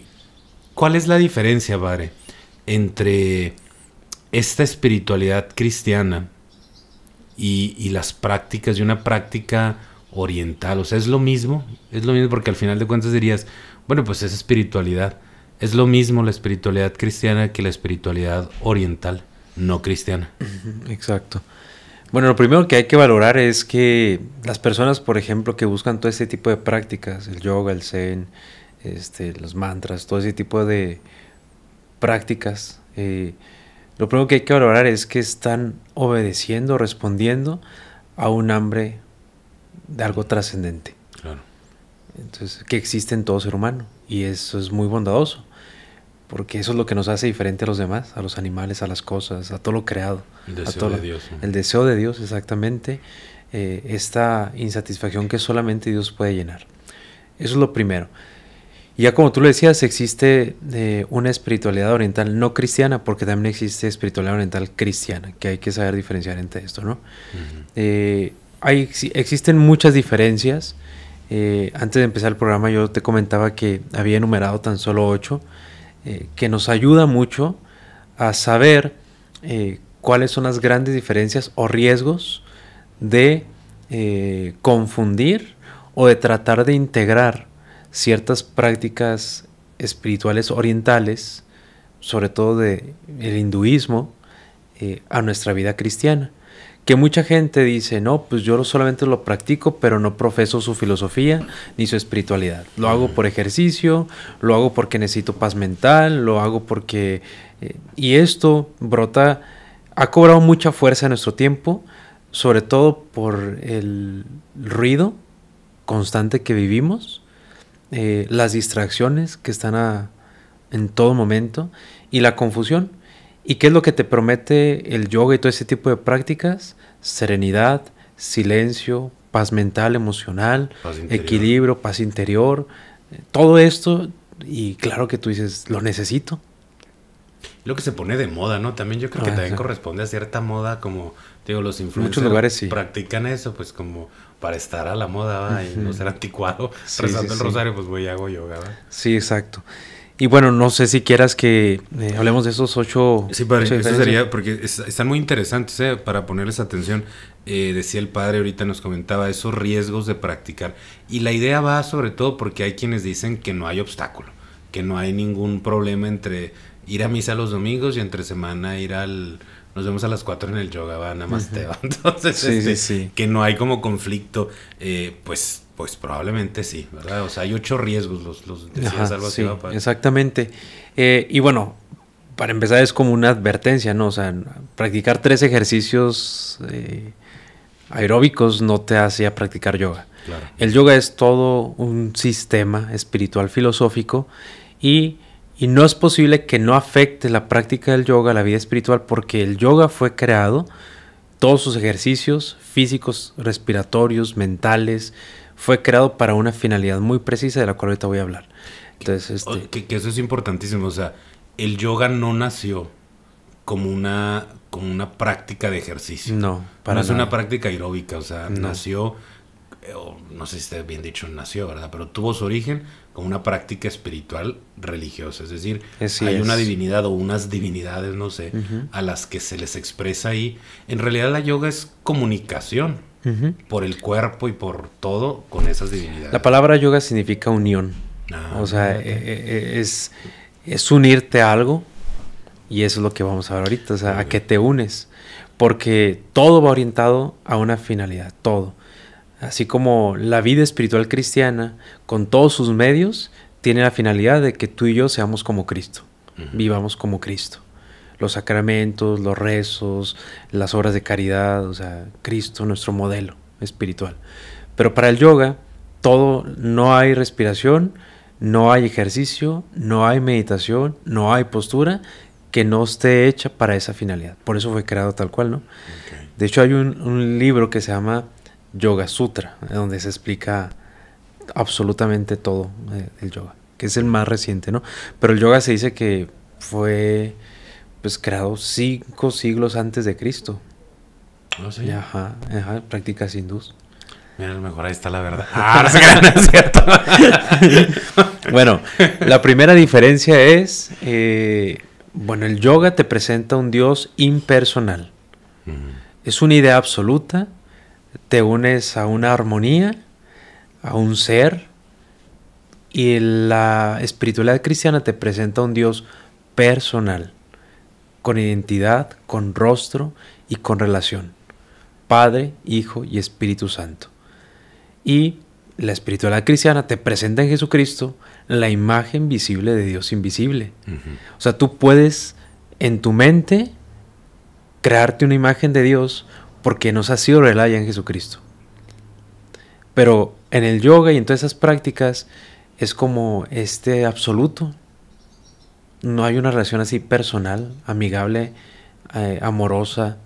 ¿Cuál es la diferencia, Vare, entre esta espiritualidad cristiana y, y las prácticas de una práctica oriental. O sea, es lo mismo, es lo mismo porque al final de cuentas dirías, bueno, pues es espiritualidad. Es lo mismo la espiritualidad cristiana que la espiritualidad oriental, no cristiana. Exacto. Bueno, lo primero que hay que valorar es que las personas, por ejemplo, que buscan todo este tipo de prácticas, el yoga, el zen, este, los mantras, todo ese tipo de prácticas, eh, lo primero que hay que valorar es que están obedeciendo, respondiendo a un hambre de algo trascendente. Claro. Entonces, que existe en todo ser humano. Y eso es muy bondadoso. Porque eso es lo que nos hace diferente a los demás, a los animales, a las cosas, a todo lo creado. El deseo de Dios. El deseo de Dios, exactamente. Eh, esta insatisfacción que solamente Dios puede llenar. Eso es lo primero. ya como tú lo decías, existe eh, una espiritualidad oriental no cristiana, porque también existe espiritualidad oriental cristiana, que hay que saber diferenciar entre esto, ¿no? hay, existen muchas diferencias. Eh, antes de empezar el programa yo te comentaba que había enumerado tan solo ocho, eh, que nos ayuda mucho a saber eh, cuáles son las grandes diferencias o riesgos de confundir o de tratar de integrar ciertas prácticas espirituales orientales, sobre todo del hinduismo, a nuestra vida cristiana que mucha gente dice, no, pues yo solamente lo practico, pero no profeso su filosofía ni su espiritualidad. Lo hago por ejercicio, lo hago porque necesito paz mental, lo hago porque... Eh, y esto brota, ha cobrado mucha fuerza en nuestro tiempo, sobre todo por el ruido constante que vivimos, eh, las distracciones que están en todo momento y la confusión. ¿Y qué es lo que te promete el yoga y todo ese tipo de prácticas? serenidad, silencio, paz mental, emocional, equilibrio, paz interior, eh, todo esto y claro que tú dices, lo necesito. Lo que se pone de moda, ¿no? También yo creo que ah, también corresponde a cierta moda, como, digo, los influencers practican eso, pues como para estar a la moda y no ser anticuado, rezando el rosario, pues voy y hago yoga. Sí, exacto. Y bueno, no sé si quieras que eh, hablemos de esos ocho. Sí, eso sería, porque están muy interesantes ¿eh? para ponerles atención. Eh, decía el padre ahorita, nos comentaba esos riesgos de practicar. Y la idea va sobre todo porque hay quienes dicen que no hay obstáculo, que no hay ningún problema entre ir a misa los domingos y entre semana ir al, nos vemos a las cuatro en el yoga, va, nada más te Entonces, este, que no hay como conflicto, eh, pues pues probablemente sí, ¿verdad? O sea, hay ocho riesgos, los, los decías Ajá, Exactamente. Eh, y bueno, para empezar es como una advertencia, ¿no? O sea, practicar tres ejercicios eh, aeróbicos no te hace a practicar yoga. El yoga es todo un sistema espiritual filosófico y, y, no es posible que no afecte la práctica del yoga, la vida espiritual, porque el yoga fue creado, todos sus ejercicios físicos, respiratorios, mentales, fue creado para una finalidad muy precisa de la cual ahorita voy a hablar. Entonces, que, este eso es importantísimo. O sea, el yoga no nació como una, una práctica de ejercicio. No, para No es una práctica aeróbica. O sea, nació, eh, no sé si está bien dicho, nació, ¿verdad? Pero tuvo su origen como una práctica espiritual religiosa. Es decir, hay una divinidad o unas divinidades, no sé, a las que se les expresa ahí. En realidad, la yoga es comunicación por el cuerpo y por todo con esas divinidades. La palabra yoga significa unión. Ah, o sea, eh, eh, eh, Es, unirte a algo y eso es lo que vamos a ver ahorita, o sea, a que te unes. Porque todo va orientado a una finalidad, todo. Así como la vida espiritual cristiana, con todos sus medios, tiene la finalidad de que tú y yo seamos como Cristo, vivamos como Cristo los sacramentos, los rezos, las obras de caridad, o sea, Cristo, nuestro modelo espiritual. Pero para el yoga, todo, no hay respiración, no hay ejercicio, no hay meditación, no hay postura que no esté hecha para esa finalidad. Por eso fue creado tal cual, ¿no? De hecho, hay un, libro que se llama Yoga Sutra, donde se explica absolutamente todo eh, el yoga, que es el más reciente, ¿no? Pero el yoga se dice que fue pues creado cinco siglos antes de Cristo. No ¿Ah, sé. Ajá, ajá, prácticas hindús. Mira, mejor ahí está la verdad. Ah, cierto. bueno, la primera diferencia es, eh, bueno, el yoga te presenta un Dios impersonal. Mm. Es una idea absoluta, te unes a una armonía, a un ser, y la espiritualidad cristiana te presenta un Dios personal con identidad, con rostro y con relación. Padre, Hijo y Espíritu Santo. Y la espiritualidad cristiana te presenta en Jesucristo la imagen visible de Dios invisible. O sea, tú puedes en tu mente crearte una imagen de Dios porque nos ha sido revelada en Jesucristo. Pero en el yoga y en todas esas prácticas es como este absoluto no hay una relación así personal, amigable, eh, amorosa.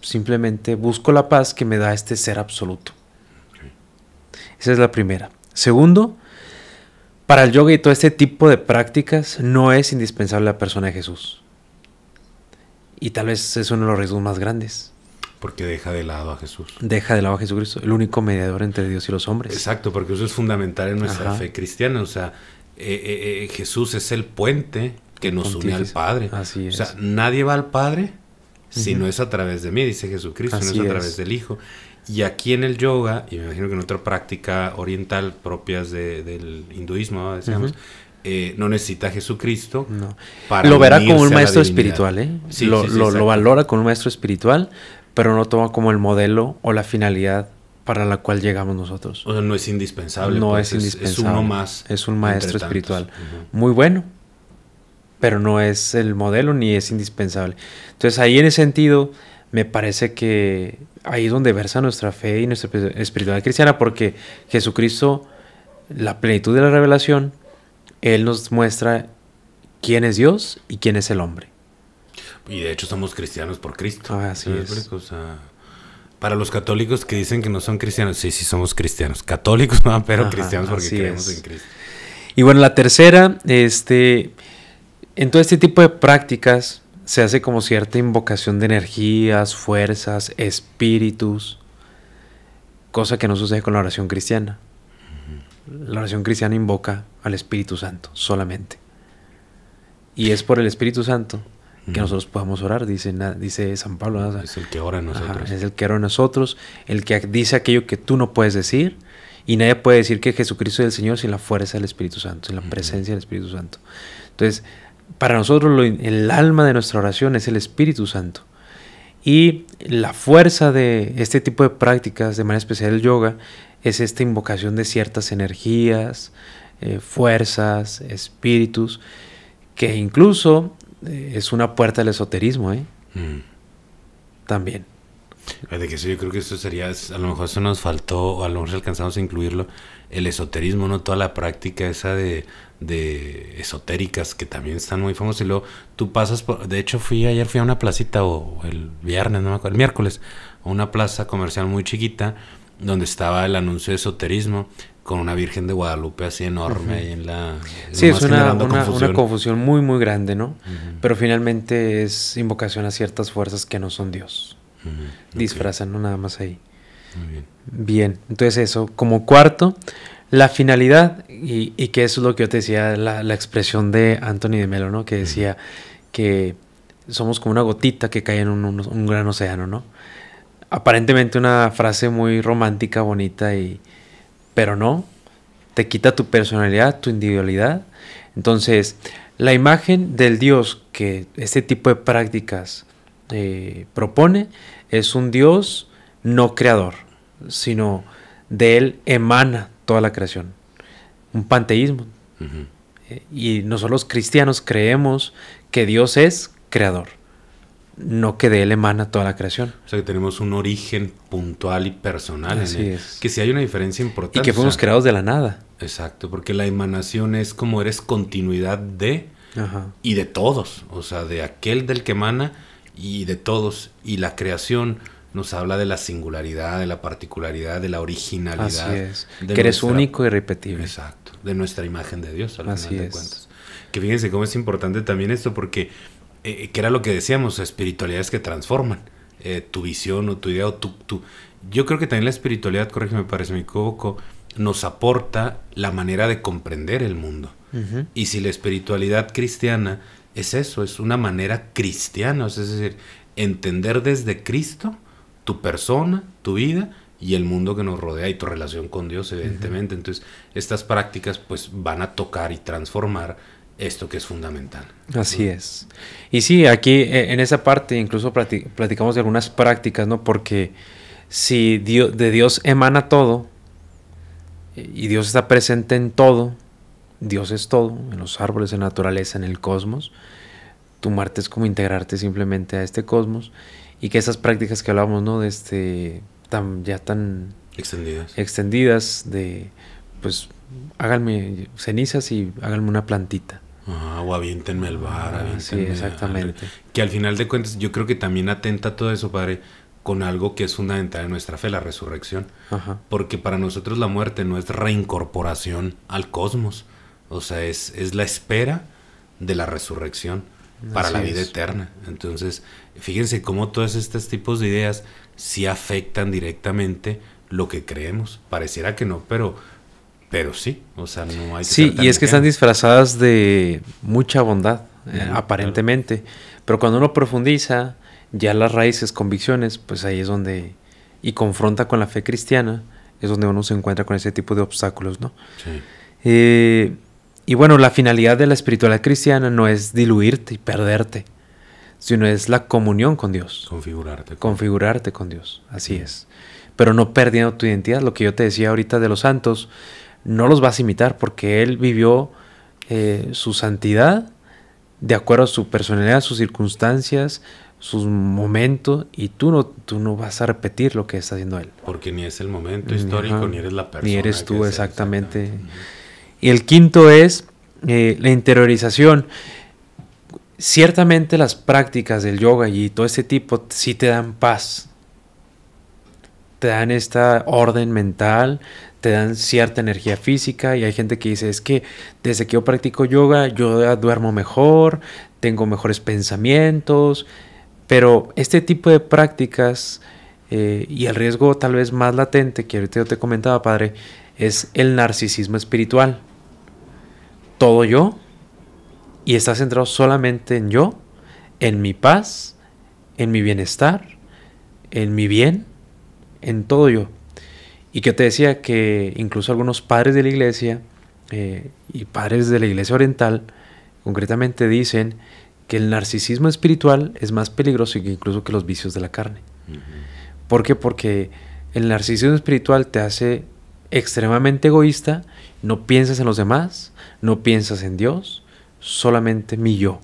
Simplemente busco la paz que me da este ser absoluto. Esa es la primera. Segundo, para el yoga y todo este tipo de prácticas no es indispensable la persona de Jesús. Y tal vez es uno de los riesgos más grandes. Porque deja de lado a Jesús. Deja de lado a Jesucristo, el único mediador entre Dios y los hombres. Exacto, porque eso es fundamental en nuestra fe cristiana. O sea, eh, eh, eh, Jesús es el puente que nos une al Padre. O sea, nadie va al Padre si no es a través de mí, dice Jesucristo, no es a través del Hijo. Y aquí en el yoga, y me imagino que en otra práctica oriental propias del hinduismo, no necesita Jesucristo. Para lo verá como un maestro espiritual, ¿eh? lo, lo valora como un maestro espiritual, pero no toma como el modelo o la finalidad para la cual llegamos nosotros. O sea, no es indispensable. No pues, es, indispensable. Es uno más. Es un maestro espiritual. Muy bueno, pero no es el modelo ni es indispensable. Entonces ahí en ese sentido me parece que ahí es donde versa nuestra fe y nuestra espiritualidad cristiana, porque Jesucristo, la plenitud de la revelación, Él nos muestra quién es Dios y quién es el hombre. Y de hecho somos cristianos por Cristo. Ah, así es. Para los católicos que dicen que no son cristianos, sí, sí somos cristianos. Católicos, no, pero cristianos porque creemos en Cristo. Y bueno, la tercera, este, en todo este tipo de prácticas se hace como cierta invocación de energías, fuerzas, espíritus, cosa que no sucede con la oración cristiana. La oración cristiana invoca al Espíritu Santo solamente. Y es por el Espíritu Santo que nosotros podamos orar, dice, dice San Pablo. Es el que ora en nosotros. es el que ora en nosotros, el que dice aquello que tú no puedes decir. Y nadie puede decir que Jesucristo es el Señor sin la fuerza del Espíritu Santo, sin la presencia del Espíritu Santo. Entonces, para nosotros el alma de nuestra oración es el Espíritu Santo. Y la fuerza de este tipo de prácticas, de manera especial el yoga, es esta invocación de ciertas energías, eh, fuerzas, espíritus, que incluso eh, es una puerta del esoterismo, ¿eh? Mm. También. De que yo creo que eso sería, a lo mejor eso nos faltó, o a lo mejor alcanzamos a incluirlo, el esoterismo, ¿no? Toda la práctica esa de, de esotéricas que también están muy famosas. Y luego tú pasas por, de hecho fui ayer, fui a una placita, o, el viernes, no me acuerdo, el miércoles, a una plaza comercial muy chiquita, donde estaba el anuncio de esoterismo con una Virgen de Guadalupe así enorme en la... Sí, es una, confusión. muy, muy grande, ¿no? Pero finalmente es invocación a ciertas fuerzas que no son Dios. Disfrazan, nada más ahí. Muy bien. bien, entonces eso, como cuarto, la finalidad, y, que eso es lo que yo te decía, la, expresión de Anthony de Melo, ¿no? Que decía que somos como una gotita que cae en un gran océano, ¿no? Aparentemente una frase muy romántica, bonita y pero no, te quita tu personalidad, tu individualidad. Entonces, la imagen del Dios que este tipo de prácticas eh, propone es un Dios no creador, sino de él emana toda la creación. Un panteísmo. Eh, y nosotros los cristianos creemos que Dios es creador no que de él emana toda la creación. O sea, que tenemos un origen puntual y personal. Así en él. es. Que si hay una diferencia importante. Y que fuimos creados de la nada. Exacto, porque la emanación es como eres continuidad de y de todos. O sea, de aquel del que emana y de todos. Y la creación nos habla de la singularidad, de la particularidad, de la originalidad. Así es. Que eres único y repetible. Exacto. De nuestra imagen de Dios, al final de cuentas. Que fíjense cómo es importante también esto, porque eh, que era lo que decíamos, espiritualidades que transforman eh, tu visión o tu idea o tu, Yo creo que también la espiritualidad, corrígeme, parece me equivoco, nos aporta la manera de comprender el mundo. Y si la espiritualidad cristiana es eso, es una manera cristiana, es decir, entender desde Cristo tu persona, tu vida y el mundo que nos rodea y tu relación con Dios, evidentemente. Entonces, estas prácticas pues van a tocar y transformar esto que es fundamental. Así es. Y sí, aquí e, en esa parte incluso platicamos de algunas prácticas, ¿no? Porque si de Dios emana todo e, y Dios está presente en todo, Dios es todo, en los árboles, en la naturaleza, en el cosmos, tu Marte es como integrarte simplemente a este cosmos y que esas prácticas que hablábamos ¿no? De este, tan, ya tan... Extendidas. Extendidas de, pues, háganme cenizas y háganme una plantita. Ah, o aviéntenme el bar, ah, aviéntenme Sí, exactamente. Que al final de cuentas, yo creo que también atenta todo eso, padre, con algo que es fundamental en nuestra fe, la resurrección. Porque para nosotros la muerte no es reincorporación al cosmos. O sea, es, es la espera de la resurrección para la vida eterna. Entonces, fíjense cómo todos estos tipos de ideas sí afectan directamente lo que creemos. Pareciera que no, pero pero sí, o sea, no hay que Sí, y es que están disfrazadas de mucha bondad, eh, aparentemente. Pero cuando uno profundiza, ya las raíces, convicciones, pues ahí es donde. Y confronta con la fe cristiana, es donde uno se encuentra con ese tipo de obstáculos, ¿no? Sí. Eh, y bueno, la finalidad de la espiritualidad cristiana no es diluirte y perderte, sino es la comunión con Dios. Configurarte. Configurarte con Dios, así es. Pero no perdiendo tu identidad, lo que yo te decía ahorita de los santos, no los vas a imitar porque él vivió eh, su santidad de acuerdo a su personalidad, sus circunstancias, sus momentos y tú no, tú no vas a repetir lo que está haciendo él. Porque ni es el momento histórico, ni eres la persona. Ni eres tú, exactamente. Y el quinto es eh, la interiorización. Ciertamente las prácticas del yoga y todo ese tipo sí te dan paz, te dan esta orden mental, te dan cierta energía física y hay gente que dice, es que desde que yo practico yoga, yo duermo mejor, tengo mejores pensamientos, pero este tipo de prácticas eh, y el riesgo tal vez más latente que ahorita yo te comentaba, padre, es el narcisismo espiritual. Todo yo y está centrado solamente en yo, en mi paz, en mi bienestar, en mi bien, en todo yo y que te decía que incluso algunos padres de la iglesia eh, y padres de la iglesia oriental concretamente dicen que el narcisismo espiritual es más peligroso incluso que los vicios de la carne. ¿Por qué? Porque el narcisismo espiritual te hace extremadamente egoísta, no piensas en los demás, no piensas en Dios, solamente mi yo.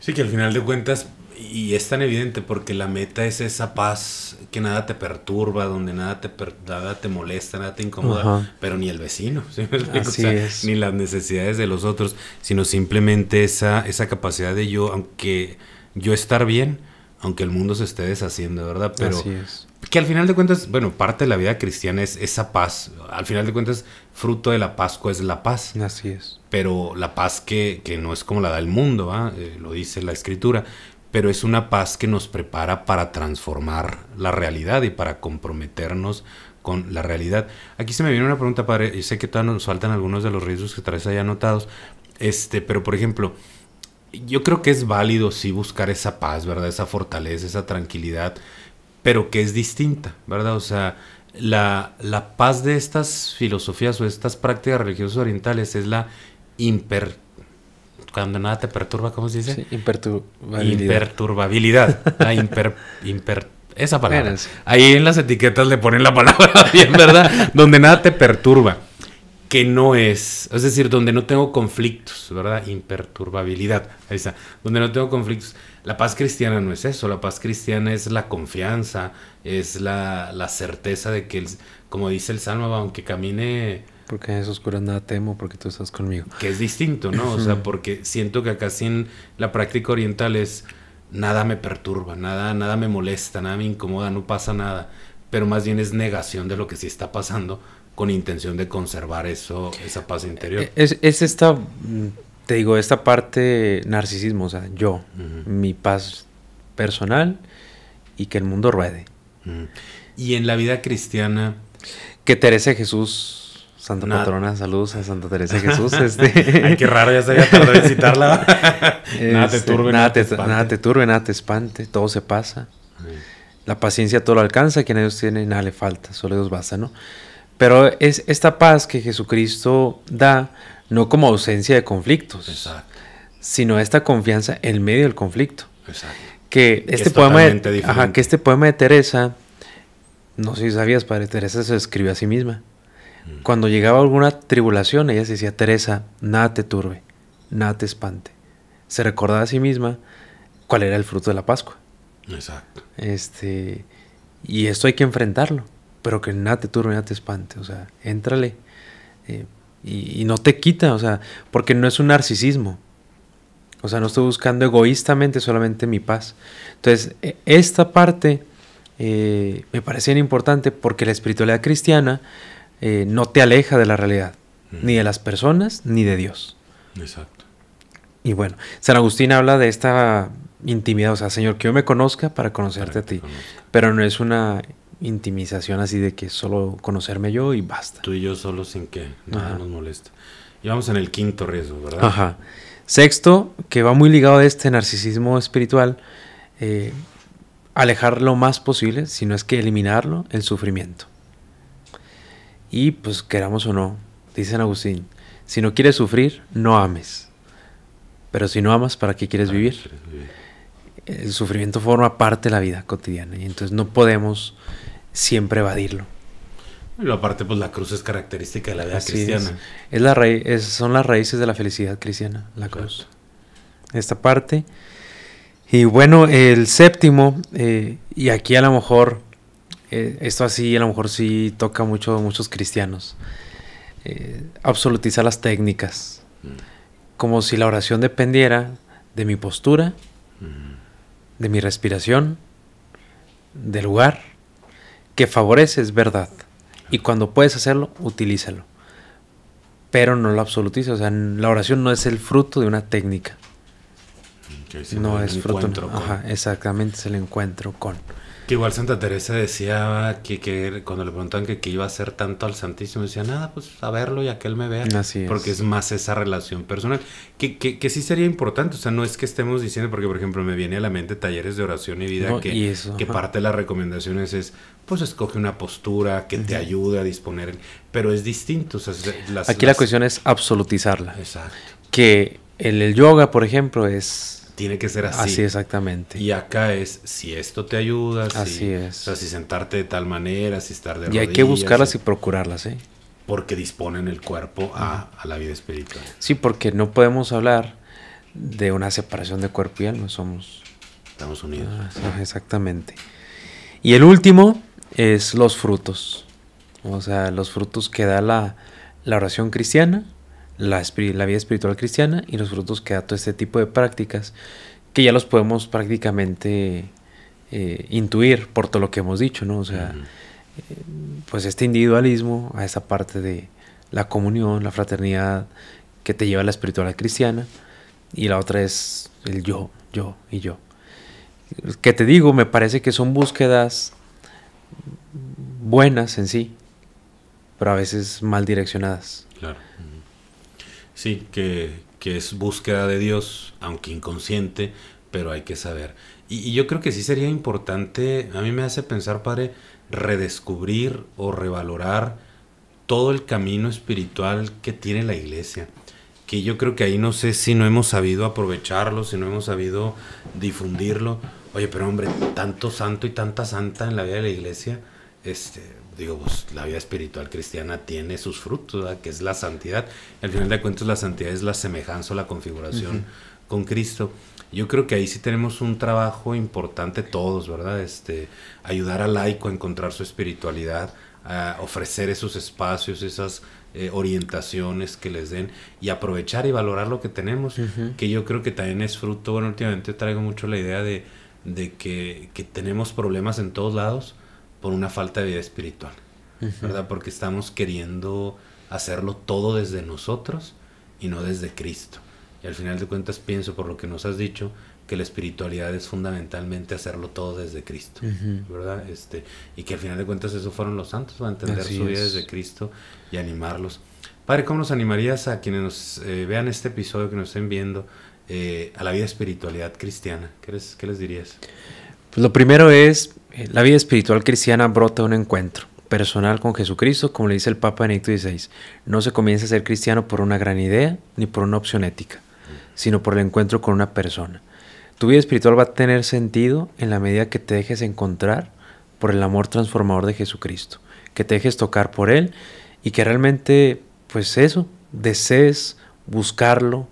Sí, que al final de cuentas y es tan evidente porque la meta es esa paz que nada te perturba, donde nada te, te molesta, nada te incomoda, pero ni el vecino, ni las necesidades de los otros, sino simplemente esa, esa capacidad de yo, aunque yo estar bien, aunque el mundo se esté deshaciendo, ¿verdad? Pero es. que al final de cuentas, bueno, parte de la vida cristiana es esa paz. Al final de cuentas, fruto de la Pascua es la paz. Así es. Pero la paz que, que no es como la da el mundo, eh, lo dice la escritura pero es una paz que nos prepara para transformar la realidad y para comprometernos con la realidad. Aquí se me viene una pregunta, padre, y sé que todavía nos faltan algunos de los riesgos que tal vez anotados, este, pero por ejemplo, yo creo que es válido sí buscar esa paz, ¿verdad? Esa fortaleza, esa tranquilidad, pero que es distinta, ¿verdad? O sea, la, paz de estas filosofías o estas prácticas religiosas orientales es la impertinencia, cuando nada te perturba, ¿cómo se dice? Sí, imperturbabilidad. Imperturbabilidad. Ah, esa palabra. Ahí en las etiquetas le ponen la palabra bien, ¿verdad? donde nada te perturba. Que no es, es decir, donde no tengo conflictos, ¿verdad? Imperturbabilidad. Ahí está. Donde no tengo conflictos. La paz cristiana no es eso. La paz cristiana es la confianza, es la, certeza de que, como dice el Salmo, aunque camine porque en esa curas nada temo, porque tú estás conmigo. Que es distinto, ¿no? O sea, porque siento que acá en la práctica oriental es nada me perturba, nada, nada me molesta, nada me incomoda, no pasa nada. Pero más bien es negación de lo que sí está pasando con intención de conservar eso, esa paz interior. E, es, esta, mm, te digo, esta parte narcisismo, o sea, yo, mi paz personal y que el mundo ruede. Y en la vida cristiana... Que Teresa Jesús Santa Patrona, saludos a Santa Teresa de Jesús. Este. Ay, qué raro, ya se había de citarla. Este, nada te turbe, nada, te, espante, todo se pasa. La paciencia todo lo alcanza, quien a Dios tiene nada le falta, solo Dios basta, ¿no? Pero es esta paz que Jesucristo da, no como ausencia de conflictos, sino esta confianza en medio del conflicto. Exacto. Que, este poema que este poema de Teresa, no sé si sabías, Padre Teresa se escribió a sí misma. Mm. Cuando llegaba alguna tribulación, ella se decía, Teresa, nada te turbe, nada te espante. Se recordaba a sí misma cuál era el fruto de la Pascua. Exacto. Este, y esto hay que enfrentarlo, pero que nada te turbe, nada te espante. O sea, éntrale eh, y, no te quita, o sea, porque no es un narcisismo. O sea, no estoy buscando egoístamente solamente mi paz. Entonces, e, esta parte eh, me parecía importante porque la espiritualidad cristiana eh, no te aleja de la realidad, ni de las personas, ni de Dios. Exacto. Y bueno, San Agustín habla de esta intimidad, o sea, Señor, que yo me conozca para conocerte a ti, pero no es una intimización así de que solo conocerme yo y basta. Tú y yo solo sin que nada nos moleste. Y vamos en el quinto riesgo, ¿verdad? Ajá. Sexto, que va muy ligado a este narcisismo espiritual, eh, alejar lo más posible, si no es que eliminarlo, el sufrimiento. Y pues queramos o no, dicen Agustín, si no quieres sufrir, no ames. Pero si no amas, ¿para qué quieres ah, vivir? El sufrimiento forma parte de la vida cotidiana y entonces no podemos siempre evadirlo. lo aparte, pues la cruz es característica de la vida cristiana. Es. la es, son las raíces de la felicidad cristiana, la cruz. Esta parte. Y bueno, el séptimo, eh, y aquí a lo mejor eh, esto así a lo mejor sí toca mucho a muchos cristianos. Eh, absolutiza las técnicas. Mm. Como si la oración dependiera de mi postura, mm. de mi respiración, del lugar, que favorece es verdad. Y cuando puedes hacerlo, utilízalo. Pero no lo absolutiza O sea, la oración no es el fruto de una técnica. Mm, no es fruto. exactamente, es el encuentro con igual Santa Teresa decía que, que cuando le preguntaban que, qué iba a hacer tanto al Santísimo, decía, nada, pues a verlo y a que él me vea. Porque es más esa relación personal. Que, que, sí sería importante, o sea, no es que estemos diciendo, porque por ejemplo me viene a la mente talleres de oración y vida, que, que parte de las recomendaciones es, pues escoge una postura que te ayude a disponer, pero es distinto. Aquí la cuestión es absolutizarla. Exacto. Que el yoga, por ejemplo, es tiene que ser así. Así exactamente. Y acá es si esto te ayuda, si, es. sentarte de tal manera, si estar de Y hay que buscarlas y procurarlas, ¿eh? Porque disponen el cuerpo a, la vida espiritual. Sí, porque no podemos hablar de una separación de cuerpo y alma, somos... Estamos unidos. Ah, exactamente. Y el último es los frutos. O sea, los frutos que da la oración cristiana la, vida espiritual cristiana y los frutos que da todo este tipo de prácticas, que ya los podemos prácticamente eh, intuir por todo lo que hemos dicho, ¿no? O sea, eh, pues este individualismo a esa parte de la comunión, la fraternidad que te lleva a la espiritualidad cristiana, y la otra es el yo, yo y yo. Que te digo, me parece que son búsquedas buenas en sí, pero a veces mal direccionadas. Claro. Sí, que, es búsqueda de Dios, aunque inconsciente, pero hay que saber. Y, y, yo creo que sí sería importante, a mí me hace pensar, padre, redescubrir o revalorar todo el camino espiritual que tiene la iglesia. Que yo creo que ahí no sé si no hemos sabido aprovecharlo, si no hemos sabido difundirlo. Oye, pero hombre, tanto santo y tanta santa en la vida de la iglesia, este, digo, pues la vida espiritual cristiana tiene sus frutos, que es la santidad. Al final de cuentas, la santidad es la semejanza o la configuración con Cristo. Yo creo que ahí sí tenemos un trabajo importante todos, ¿verdad? Este, ayudar al laico a encontrar su espiritualidad, a ofrecer esos espacios, esas eh, orientaciones que les den y aprovechar y valorar lo que tenemos, que yo creo que también es fruto, bueno, últimamente traigo mucho la idea de, que, tenemos problemas en todos lados, por una falta de vida espiritual, ¿verdad? Porque estamos queriendo hacerlo todo desde nosotros y no desde Cristo. Y al final de cuentas pienso, por lo que nos has dicho, que la espiritualidad es fundamentalmente hacerlo todo desde Cristo, ¿verdad? Este, y que al final de cuentas eso fueron los santos, para entender su vida desde Cristo y animarlos. Padre, ¿cómo nos animarías a quienes nos, eh, vean este episodio, que nos estén viendo, eh, a la vida espiritualidad cristiana? ¿Qué les, ¿Qué les dirías? Pues lo primero es eh, la vida espiritual cristiana brota de un encuentro personal con Jesucristo, como le dice el Papa Benedicto XVI. No se comienza a ser cristiano por una gran idea ni por una opción ética, sino por el encuentro con una persona. Tu vida espiritual va a tener sentido en la medida que te dejes encontrar por el amor transformador de Jesucristo, que te dejes tocar por Él y que realmente, pues eso, desees buscarlo,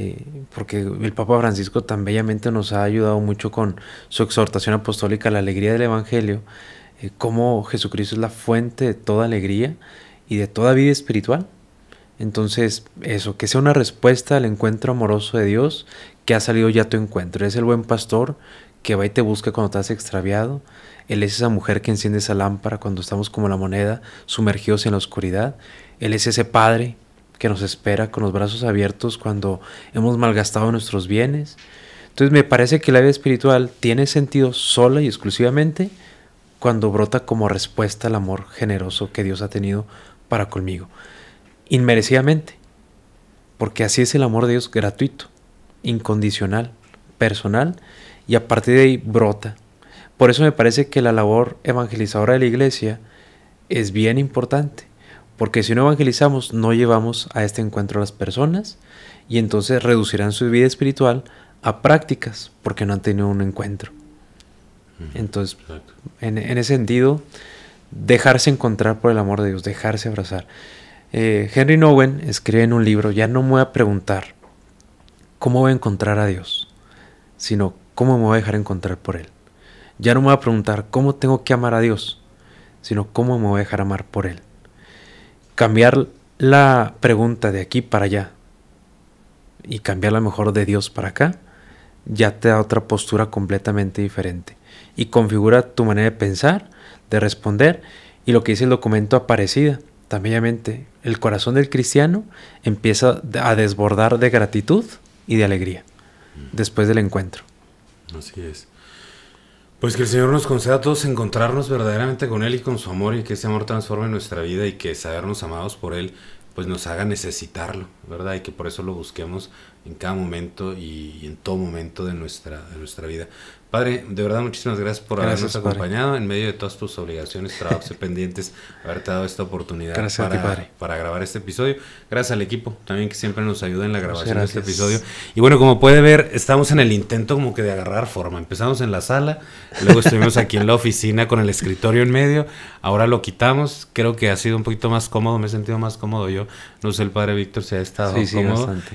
eh, porque el Papa Francisco tan bellamente nos ha ayudado mucho con su exhortación apostólica, la alegría del Evangelio, eh, cómo Jesucristo es la fuente de toda alegría y de toda vida espiritual. Entonces, eso, que sea una respuesta al encuentro amoroso de Dios, que ha salido ya tu encuentro. Es el buen pastor que va y te busca cuando estás extraviado. Él es esa mujer que enciende esa lámpara cuando estamos como la moneda, sumergidos en la oscuridad. Él es ese padre que nos espera con los brazos abiertos cuando hemos malgastado nuestros bienes. Entonces me parece que la vida espiritual tiene sentido sola y exclusivamente cuando brota como respuesta al amor generoso que Dios ha tenido para conmigo, inmerecidamente, porque así es el amor de Dios gratuito, incondicional, personal, y a partir de ahí brota. Por eso me parece que la labor evangelizadora de la iglesia es bien importante porque si no evangelizamos, no llevamos a este encuentro a las personas y entonces reducirán su vida espiritual a prácticas porque no han tenido un encuentro. Entonces, en, ese sentido, dejarse encontrar por el amor de Dios, dejarse abrazar. Eh, Henry Nowen escribe en un libro, ya no me voy a preguntar cómo voy a encontrar a Dios, sino cómo me voy a dejar encontrar por Él. Ya no me voy a preguntar cómo tengo que amar a Dios, sino cómo me voy a dejar amar por Él cambiar la pregunta de aquí para allá y cambiar la mejor de Dios para acá, ya te da otra postura completamente diferente y configura tu manera de pensar, de responder y lo que dice el documento aparecida. También mente, el corazón del cristiano empieza a desbordar de gratitud y de alegría después del encuentro. Así es. Pues que el Señor nos conceda a todos encontrarnos verdaderamente con Él y con su amor y que ese amor transforme nuestra vida y que sabernos amados por Él pues nos haga necesitarlo, ¿verdad? Y que por eso lo busquemos en cada momento y, en todo momento de nuestra, de nuestra vida. Padre, de verdad muchísimas gracias por habernos acompañado en medio de todas tus obligaciones, trabajos y pendientes, haberte dado esta oportunidad para, grabar este episodio. Gracias al equipo también que siempre nos ayuda en la grabación de este episodio. Y bueno, como puede ver, estamos en el intento como que de agarrar forma. Empezamos en la sala, luego estuvimos aquí en la oficina con el escritorio en medio, ahora lo quitamos. Creo que ha sido un poquito más cómodo, me he sentido más cómodo yo no sé el padre Víctor se ha estado sí,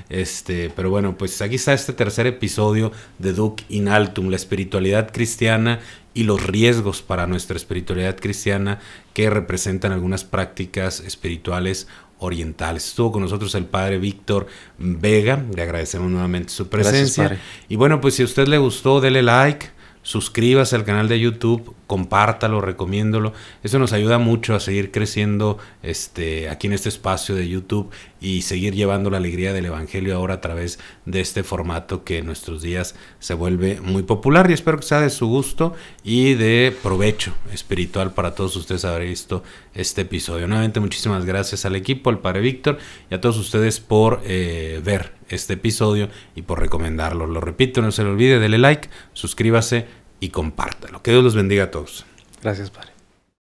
este, pero bueno, pues aquí está este tercer episodio de Duke in Altum, la espiritualidad cristiana y los riesgos para nuestra espiritualidad cristiana que representan algunas prácticas espirituales orientales. Estuvo con nosotros el padre Víctor Vega, le agradecemos nuevamente su presencia. y bueno, pues si a usted le gustó, dele like suscríbase al canal de YouTube, compártalo, recomiéndolo. Eso nos ayuda mucho a seguir creciendo este, aquí en este espacio de YouTube y seguir llevando la alegría del Evangelio ahora a través de este formato que en nuestros días se vuelve muy popular y espero que sea de su gusto y de provecho espiritual para todos ustedes haber visto este episodio. Nuevamente muchísimas gracias al equipo, al Padre Víctor y a todos ustedes por eh, ver este episodio y por recomendarlo. Lo repito, no se le olvide, dele like, suscríbase y compártalo. Que Dios los bendiga a todos. Gracias, Padre.